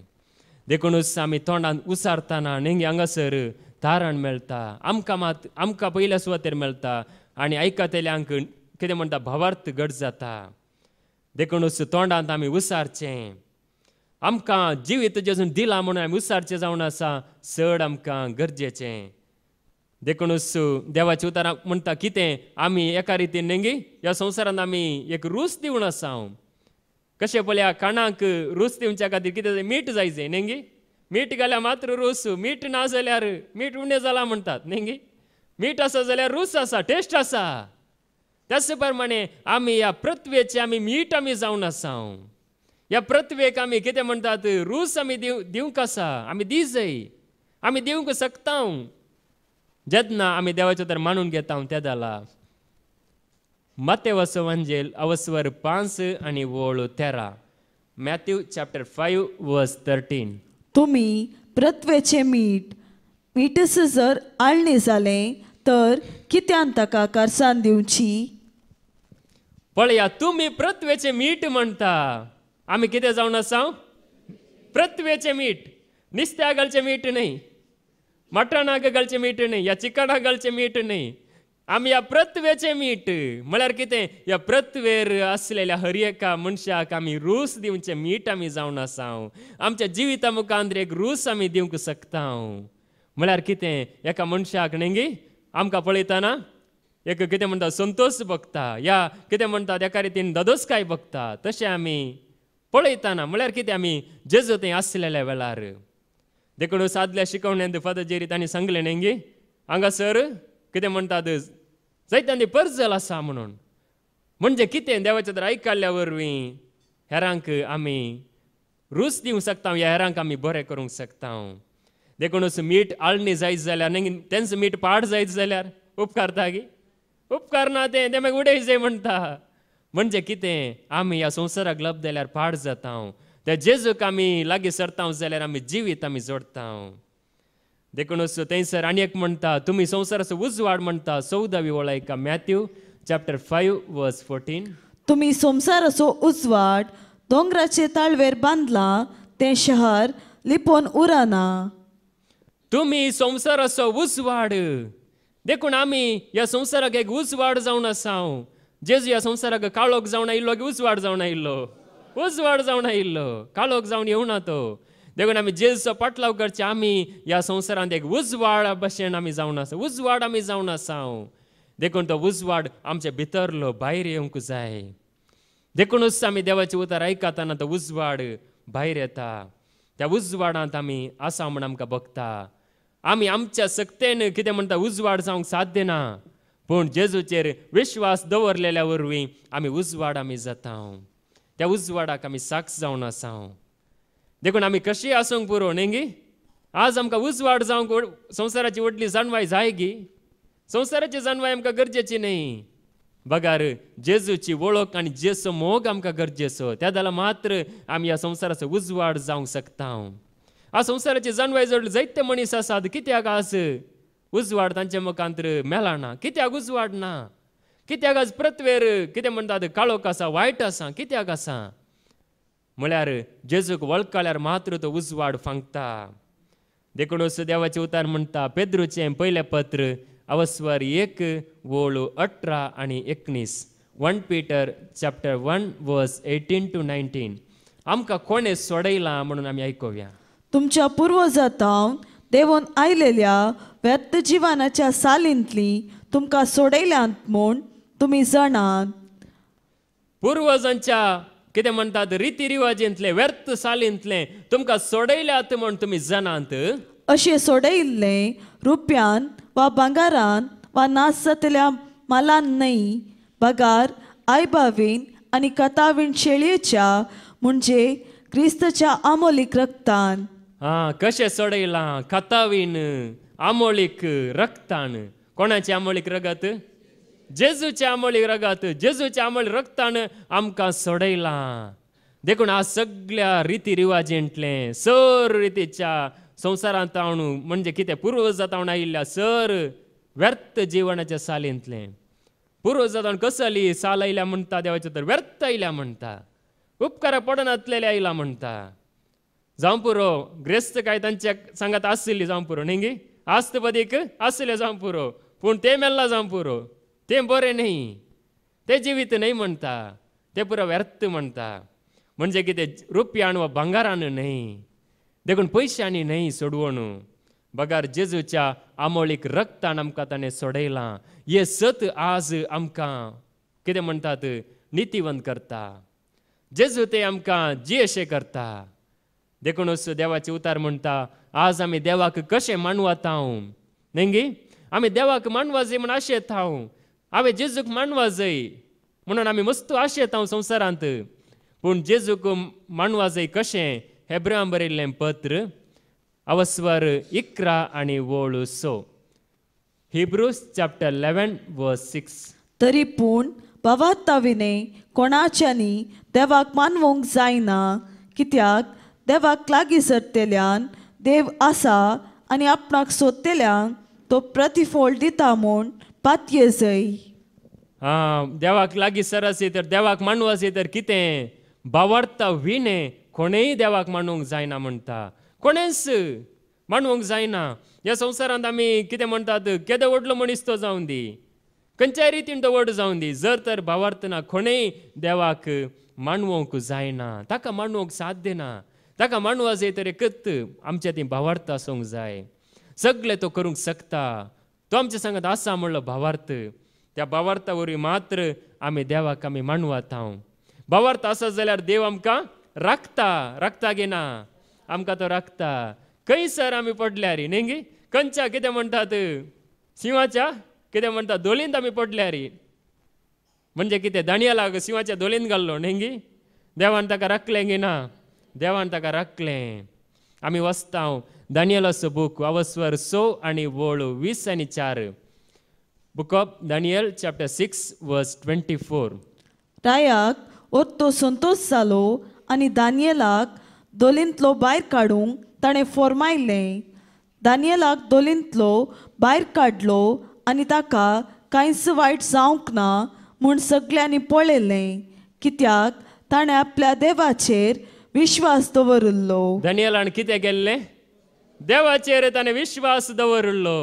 देखूनच आम्ही तोंडान उसारताना नेंगे हांगासर तारण मेळटा आमकां मात आमकां पयल्या सुवातेर मेळटा आणि ऐकतल्यांक कितें म्हणटा भावार्थ घट जाता देखून तोंडांत आमी उसारचें आमकां जीव तुजेसून दिला म्हणून आमी उसारचें जावन आसा चड आमकां गरजेचें देखूनच देवाचे उताराक म्हणटा कितें आमी एका रितीन नेंगी ह्या संवसारांत आमी एक रूस दिवन आसा हांव कशें पळया काणाक रूस दिवच्या खातीर कितें जाय मीठ जाय नेंगी मीठ घाल्यार मात्र रूस मीठ ना जाल्यार मीठ उणें जालां म्हणटात नेंगी मीठ आसा जाल्यार रूस आसा टेस्ट आसा त्याचप्रमाणे आम्ही या प्रत्वेचे आम्ही मीठ आम्ही जाऊन आसाव या प्रत्वेक आम्ही कितें म्हणतात रूस आम्ही देऊ दिवंक आसा आम्ही दि जाई आम्ही दिवंक शकता जेदना आम्ही देवाचे तर मानून घेता ते जाला माते वसो म्हणजे अवस्वर पाच आणि वळ तेरा Matthew chapter five verse thirteen तुम्ही प्रत्वेचे मीठ मीठस जर आळणी झाले तर कित्यान ताका कारसान दिवची पळया तुम्ही प्रत्वेचे मीठ म्हणता आम्ही कितें जावन असा प्रत्वेचे मीठ निस्त्या घालचें मीठ नाही मटणाक घालचें मीठ नाही या चिकणाक घालचें मीठ नाही आम्ही या प्रत्वेचें मीठ म्हळ्यार कितें या प्रत्वेर असलेल्या हरएका मनशाक आमी रूस दिवचें मीठ आम्ही जावन आसा आमच्या जिविता मुखांत एक रूस आमी दिवंक शकता म्हळ्यार कितें एका मनशाक न्ही आमकां पळयताना एक कितें म्हणटा संतोष बघता या कितें म्हणटा एका रितीन ददोसकाय बघता तशें आमी पळयताना म्हळ्यार कितें आमी थंय आसलेल्या वेळार देखून सादल्या शिकवणेंत फादजेरी तांणी सांगलें नेंगी हांगासर कितें म्हणटात जायत्यांदी पर्जल आसा म्हणून म्हणजे कितें देवाचे तर आयकल्ल्या वरवीं हेरांक आमी रूच दिवंक शकता ह्या हेरांक आमी बरें करूंक शकता देखूनच मीठ आळणी जायत जाल्यार तेंच मीठ पाड जायत जाल्यार उपकारता गी उपकारना तें ते मागीर उडयचें म्हणटा म्हणजे कितें आमी ह्या संवसाराक लप जाल्यार पाड जाता त्या जेजूक आमी लागीं सरता जाल्यार आमी जिवीत आमी जोडता देखूनच थंयसर आनी एक म्हणटा तुमी संवसाराचो उजवाड म्हणटा चौदावी वळायका Matthew chapter five verse fourteen तुम्ही संवसाराचो उजवाड दोंगराचे ताळवेर बांदला ते शहर लिपोन उराना तुम्ही संवसाराचो उजवाड देखून आमी ह्या संवसाराक एक उसवाड जावन आसा हांव जेजू ह्या संवसाराक काळोख जावन आयिल्लो की उसवाड जावन आयिल्लो उजवाड जावन आयिल्लो काळोख जावन ना तो देखून आमी जेजूचो पाटलाव करचे आमी ह्या संवसारांत एक उजवाड भशेन आमी जावन आसा उजवाड आमी जावन आसा हांव देखून तो उजवाड आमच्या भितरलो भायर येवंक जाय देखूनच आमी देवाचे उतार आयकताना तो उजवाड भायर येता त्या उजवाडांत आमी आसा म्हण आमकां बघता आमी आमच्या सक्तेन किती म्हणता उजवाड जावंक साध्य ना पण जेजूचेर विश्वास दवरलेल्या वरवीं आमी उजवाड आम्ही जाता त्या उजवाडाक आमी साक्ष जावन आसा देखून आम्ही कशी आसूंक पुरो नेंगी आज आमकां उजवाड जावंक संवसाराची व्हडली जाणवाय जाय गी संवसाराची जाणवाय आमकां गरजेची न्ही बघार जेजूची वळख आनी जेसो मोग आमकां गरजेचो त्या जाल्यार मात्र आमी ह्या संवसाराचो उजवाड जावंक शकता ಆ ಸಂಸಾರಾचे जाणवाय जड जैत्य मनीस आसात कित्याक आस उजवाड तांचे मेला ना कित्याक उजवाड ना कित्याक आज प्रत्वेर कितें म्हणटात काळोख आसा वायट आसा कित्याक आसा म्हळ्यार जेजूक वळखल्यार मात्र तो उजवाड फांगता देखूनच देवाचे उतार म्हणटा पेद्रुचें पयलें पत्र अवस्वर एक वळ अठरा आनी एकनीस one Peter chapter one verse eighteen to nineteen आमकां कोणें सोडयलां म्हणून आमी आयकुया तुमच्या पुर्वजातावन देवून आयलेल्या व्यर्थ जिवनाच्या सालींतली तुमकां सोडयल्यात म्हूण तुम्ही जाणात पुर्वजांच्या कितें म्हणटात रिती रिवाजींतले व्यर्थ सालींतले तुमकां सोडयल्यात म्हूण तुमी जाणात अशें सोडयिल्ले रुपयान वा भांगारान वा नाच जातल्या मालान न्हय बगार आयबावीन आनी कथावीण शेळयेच्या म्हणजे क्रिस्तच्या आमोलीक रक्तान आं कशें सोडयलां कातावीन आमोळीक रक्तान कोणाचे आमोळीक रगत जेजूच्या आमोळीक रगत जेजूच्या आमोळी रक्तान आमकां सोडयलां देखून आज सगळ्या रिती रिवाजेंतले सर रितीच्या संवसारांत आवण म्हणजे कितें पुर्वजां जातावण आयिल्ल्या सर व्यर्थ जिवनाच्या सालींतलें पुर्वजां तावण कसली साल आयल्या म्हणटा देवाचें तर व्यर्थ आयल्या म्हणटा उपकारा पडनातलेले आयला म्हणटा जावन पुरो ग्रेस्त काय त्यांच्या सांगात आसली जांपुरो पुरो नेंगी आस्त पदीक आसले जावन पुरो पूण ते मेल्ला जावन पुरो ते बरे नाही ते जिवीत नाही म्हणता ते पुरा व्यर्थ म्हणता म्हणजे कितें रुपयान व भांगारान न्ही देखून पयशांनी नाही सोडवण बगार जेजूच्या आमोळीक रक्तान आमकां ताणें सोडयलां हे सत आज आमकां कितें म्हणटात नितीवंत करता जेजू ते आमकां अशें करता देखूनच देवाचे उतार म्हणता आज आम्ही देवाक कशें मांडवात हांव नेंगी आमी देवाक मानवा जाय म्हण आशेत हांव हांवें जेजूक मानवा जाय म्हणून आम्ही मस्त आशेत हांव संवसारांत पूण जेजूक मानवा जाय कशें हेब्राम बरयल्लें पत्र अवस्वर इकरा आणि वोळ सो हिब्रूस चॅप्टर लेवन व सिक्स तरी पूण भवताविने कोणाच्यानी देवाक मानवूंक जायना कित्याक देवाक लागीं सरतेल्यान देव आसा आनी आपणाक सोदतेल्यांक तो प्रतिफळ दिता म्हूण सय आ देवाक लागीं सर आसय तर देवाक मांडवास तर कितें बावार्ता विणे कोणेय देवाक मांडूंक जायना म्हणटा कोणेच मांडूंक जायना ह्या संवसारांत आमी कितें म्हणटात केदो व्हडलो मनीस तो जावन दी खंयच्याय रितीन तो व्हड जावन दी जर तर बावरतना कोणेंय देवाक मांडवंक जायना ताका मांडवंक साध्य ना ताका तरी कत्त आमच्या ती भावार्थ आसूंक जाय सगळे तो करूंक शकता तो आमच्या सांगत आसा म्हणलो भावार्थ त्या भावार्था मात्र आमी देवाक आमी मांडवात हांव भावार्थ आसा जाल्यार देव आमकां राखता राखता गे ना आमकां तो राखता खंयसर आमी रे न्ही गे खंयच्या कितें म्हणटात सिंहाच्या कितें म्हणटा दोलींत आमी रे म्हणजे कितें दाणयालाक सिंहाच्या दोलींत घाल्लो न्ही नेंगी देवान ताका राखलें गे ना देवान ताका రక్లే आमी వస్తాం దనియలస్ बूक అవస్వర్ स आनी ఓಳು वीस आनी चार book of Daniel chapter six verse twenty four रायाक तो संतोश जालो आनी दानियेलाक दोलींतलो भायर काडूंक ताणें फॉर्मायलें दानियेलाक दोलींतलो भायर काडलो आनी ताका कांयच वायट जावंक ना म्हूण सगळ्यांनी पळयलें कित्याक ताणें आपल्या देवाचेर विश्वास ದವರುಲ್ಲೋ ದನಿಯಲಾನ್ कितें ಗೆಲ್ಲೆ देवाचेर ताणें विश्वास दवरलो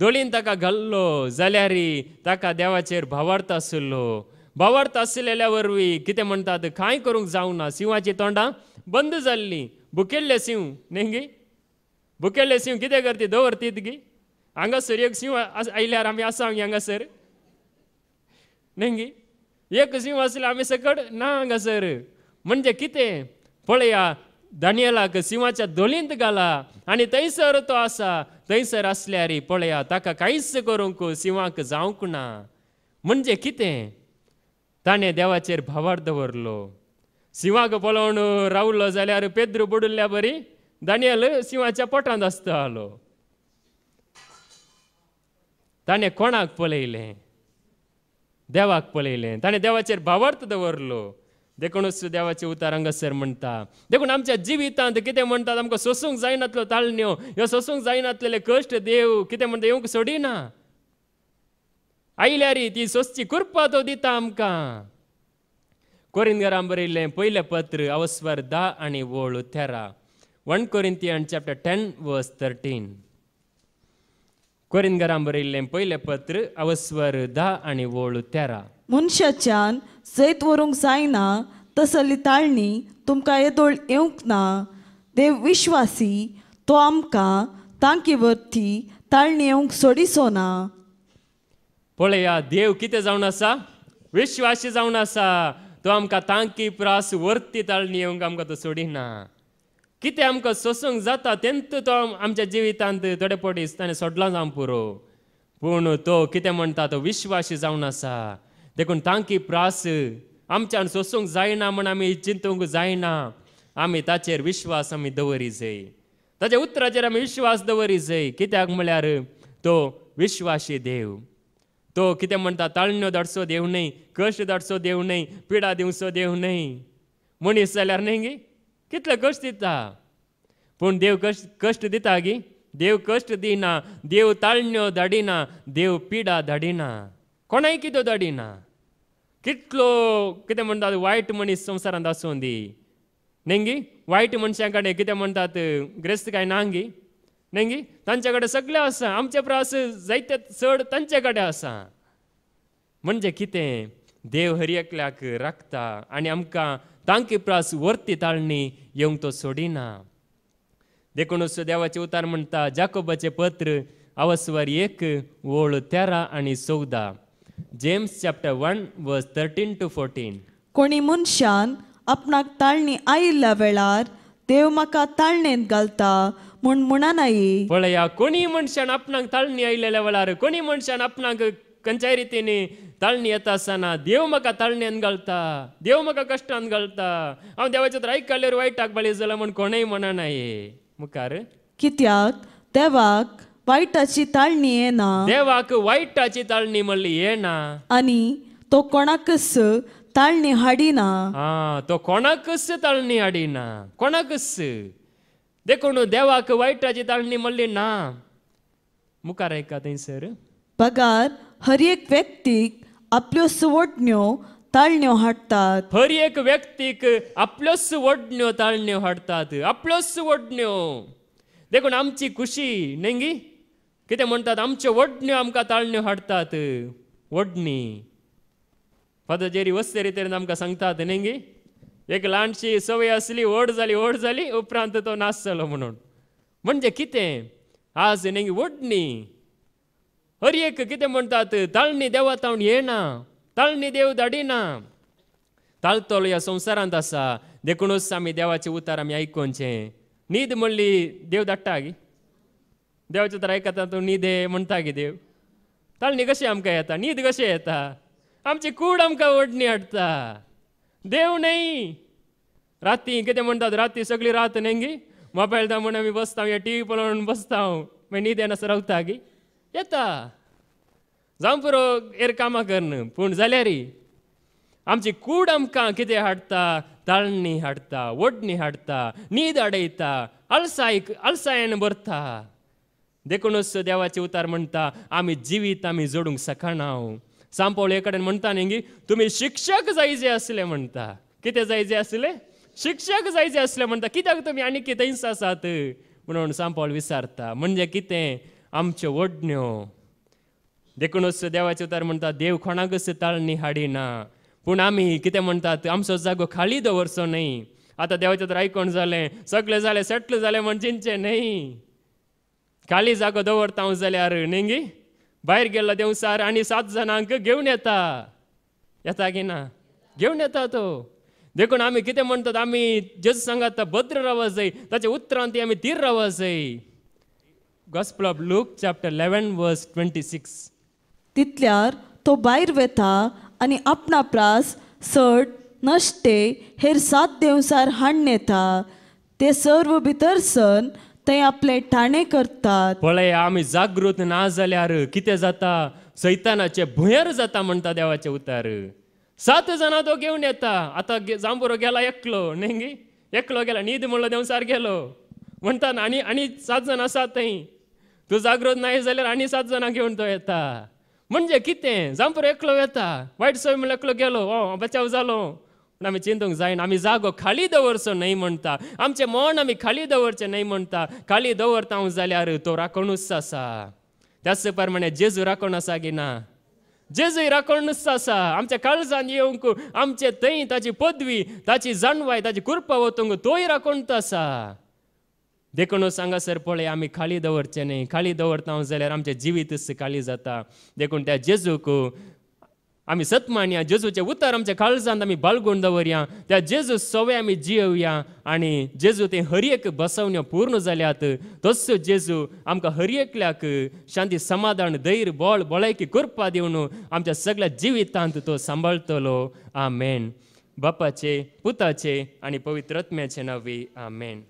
दोळीन ताका घाल्लो जाल्यारी ताका देवाचेर भावार्थ आशिल्लो भावार्थ आशिल्ल्या वरवीं कितें म्हणटात कांय करूंक ना सिंवाची तोंडां बंद जाल्लीं भुकेल्ले सिंह न्ही गी भुकेल्ले कितें करती दवरतीत गी हांगासर एक सिंव आयल्यार आमी आसा हांगासर न्ही एक सिंह आसल्यार आमी सकड ना हांगासर म्हणजे कितें पळया दानियेलाक सिंहाच्या दोलींत घाला आणि थंयसर तो आसा थंयसर असल्यारी पळया ताका कांयच करूंक सिंहाक जावंक ना म्हणजे कितें ताणें देवाचेर भावार दवरलो सिंहाक पळोवन रावलो जाल्यार पेद्र बुडुल्ल्या बरी दानियल सिंहाच्या पोटांत आलो ताणें कोणाक पळयलें देवाक पळयलें ताणें देवाचेर भावार्थ दवरलो देखून देवाचे उतार हांगासर म्हणटा देखून आमच्या जिवितांत कितें म्हणटात आमकां सोसूंक जायनातल्यो ताळण्यो ह्यो सोसूंक जायनातलेले कश्ट देव कितें म्हणटा येवंक सोडिना आयल्यारी ती सोसची कुर्पा तो दिता आमकां कोरिंदगरां बरयल्लें पयलें पत्र अवस्वर दा आनी वळ उथेरा one Corinthian chapter ten verse thirteen कोरिंदगरां बरयिल्लें पयलें पत्र अवस्वर दा आनी वळ तेरा मनशाच्यान सैत व्हरूंक जायना तसली ताळणी तुमकां येदोळ येवंक ना देव विश्वासी तो आमकां तांकी वरती ताळणी येवंक सोडिचो ना पळया देव कितें जावन आसा विश्वासी जावन आसा तो आमकां तांकी प्रास वरती ताळणी येवंक आमकां तो सोडिना कितें आमकां सोसूंक जाता तेंत तो आमच्या जिवितांत थोडे पटीस ताणें सोडला जावं पुरो पूण तो कितें म्हणटा तो विश्वासी जावन आसा देखून तांकी प्रास आमच्यान सोसूंक जायना म्हण आमी चिंतूंक जायना आमी ताचेर विश्वास आमी दवरी जाय ताच्या उतराचेर आमी विश्वास दवरी जाय कित्याक म्हळ्यार तो विश्वाशी देव तो कितें म्हणटा ताळण्यो धाडचो देव न्हय कश्ट धाडचो देव न्हय पिडा दिवचो देव न्हय मनीस जाल्यार न्हय गे कितले कश्ट दिता पूण देव कश्ट कश्ट दिता गी देव कश्ट दिना देव ताळण्यो धाडिना देव पिडा धाडिना कोणाय कितें धाडिना कितलो कितें म्हणटात वायट मनीस संसारात आसून दी नेंगी वायट मनशां कडेन कितें म्हणटात ग्रेस्त काय नांगी नेंगी तांचे सगळे असा आसा आमचे प्रास जायते चड तांचे कडेन म्हणजे कितें देव हर एकल्याक राखता आणि आमकां तांकी प्रास वरती ताळणी येऊन तो सोडिना देखूनच देवाचे उतार म्हणता जाकोबाचें पत्र अवस्वर एक ओळ तेरा आणि चौदा James chapter one verse thirteen to fourteen कोणी मनशान आपणाक ताळणी आयिल्ल्या वेळार देव म्हाका ताळणेंत घालता म्हूण म्हणून आई पळया कोणी मनशान आपणाक ताळणी आयिल्ल्या वेळार कोणी मनशान आपणाक खंयच्याय रितीने ताळणी येता आसतना देव म्हाका ताळण्यांत घालता देव म्हाका कश्टान घालता हांव तर आयकल्यार वायटाक बळी जाला म्हूण कोणेय म्हणना मुखार कित्याक देवाक अशी ताळणी येना अशी ताळणी म्हणली ये ना आणि तो कोणाकच ताळणी हाडिना तो तो ताळणी हाडी हाडीना कोणाकस देखून देवाक अशी ताळणी मल्ली ना मुखार ऐका थंयसर पगार हर एक व्यक्तीक आपल्यो सुवटण्यो ताळण्यो हाडटात हर एक व्यक्तीक आपल्योच वडण्यो ताळण्यो हाडतात आपल्योच वडण्यो देखून आमची खुशी नेंगी कितें म्हणटात आमच्यो वडण्यो आमकां ताळण्यो हाडटात वडणी फादर जेरी वस्ते तरेन आमकां सांगतात न्ही एक ल्हानशी सवय आसली व्हड जाली व्हड जाली उपरांत तो नाश म्हणून म्हणजे कितें आज न्ही वडणी हर एक कितें म्हणटात ताळणी देवा तावण येना ताळणी देव धाडिना ताळतलो ह्या संवसारांत आसा देखूनच आमी देवाचें उतार आमी आयकोनचें न्हीद म्हणली देव धाडटा गी देवाचे तर आयकता तूं न्हीद म्हणटा देव ताळणी कशी आमकां येता न्हीद कशी येता आमची कूड आमकां ओडणी हाडटा देव न्ही राती कितें म्हणटात राती सगळी रात नेंगी मोबायल दा म्हण आमी बसता या टी व्ही पळोवन बसता हांव मागीर न्हीद येनासर रावता की येता जावं पुरो एर कामां करन पूण जाल्यारी आमची कूड आमकां कितें हाडटा ताळणी हाडटा ओडणी हाडटा न्हीद हाडयता आळसाय आळसायेन भरता देखूनच देवाचे उतार म्हणता आम्ही जिवीत आम्ही जोडूंक सखाणा सांपोळ एकडे म्हणता नेंगी तुम्ही शिक्षक जायचे असले म्हणता कितें जायचे असले शिक्षक जायचे असले म्हणता कित्याक तुमी आनी कितें आसात म्हणून सांपोळ विचारता म्हणजे कितें आमच्यो वडण्यो देखूनच देवाचे उतार म्हणता देव कोणाकच ताळणी हाडिना पूण आम्ही कितें म्हणटात आमचो जागो खाली दवरचो न्हय आतां देवाचें तर आयकोण जालें सगळे जालें सेटल जालें म्हण नाही काली जागो दवरता हांव जाल्यार नेंगी भायर गेल्लो देवसार आनी सात जाणांक घेवन येता येता की ना घेवन येता तो देखून आमी कितें म्हणटात आमी जेजू सांगात भद्र रावा जाय ताच्या उतरांत आमी धीर रावा जाय gospel of Luke chapter eleven verse twenty six तितल्यार तो भायर वेता आनी आपणा प्रास सड नश्टे हेर सात देवसार हाडून येता ते सर्व भितर सन ते आपले ठाणे करतात पळय आम्ही जागृत ना झाल्यार कितें जाता सैतानाचे भुयर जाता म्हणता देवाचे उतार सात जाणां तो घेवन येता आता जांबुरो गेला एकलो नेंगी एकलो गेला न्हीद म्हणलो देवसार गेलो म्हणटा आणि आणि सात जण आसा थंय तूं जागृत नाही जाल्यार आणि सात जाणां घेवन तो येता म्हणजे कितें जांबुरो एकलो येता वाईट सवय म्हणल्यार एकलो गेलो हो बचाव जालो आमी चिंतूंक जायना आम्ही जागो खाली दवरचो न्हय म्हणटा आमचें मन आमी खाली दवरचें न्हय म्हणटा खाली दवरता हांव जाल्यार तो राखणूच आसा त्याच प्रमाणे जेजू राखण आसा की ना जेजूय राखणूच आसा आमच्या काळजान येवंक आमचे थंय ताची पदवी ताची जाणवाय ताची कृपा वतूंक तोय राखणूच आसा देखूनच हांगासर हो पळय आमी खाली दवरचें न्ही खाली दवरता जाल्यार आमचें जिवीतच खाली जाता देखून त्या जेजूक आमी सत्मानया जेजूचे उतार आमच्या काळजांत आमी बाळगून दवरया त्या जेजू सवय आम्ही जियेवया आणि जेजू ते हरएक बसवण्यो पूर्ण झाल्यात तस्सो जेजू आमकां हरएकल्याक शांती समाधान धैर्य बळ बळायकी करपा दिवन आमच्या सगळ्या जिवितांत तो सांबाळतलो आमेन बापाचे पुताचे आनी पवित्रत्म्याचे नवी आमेन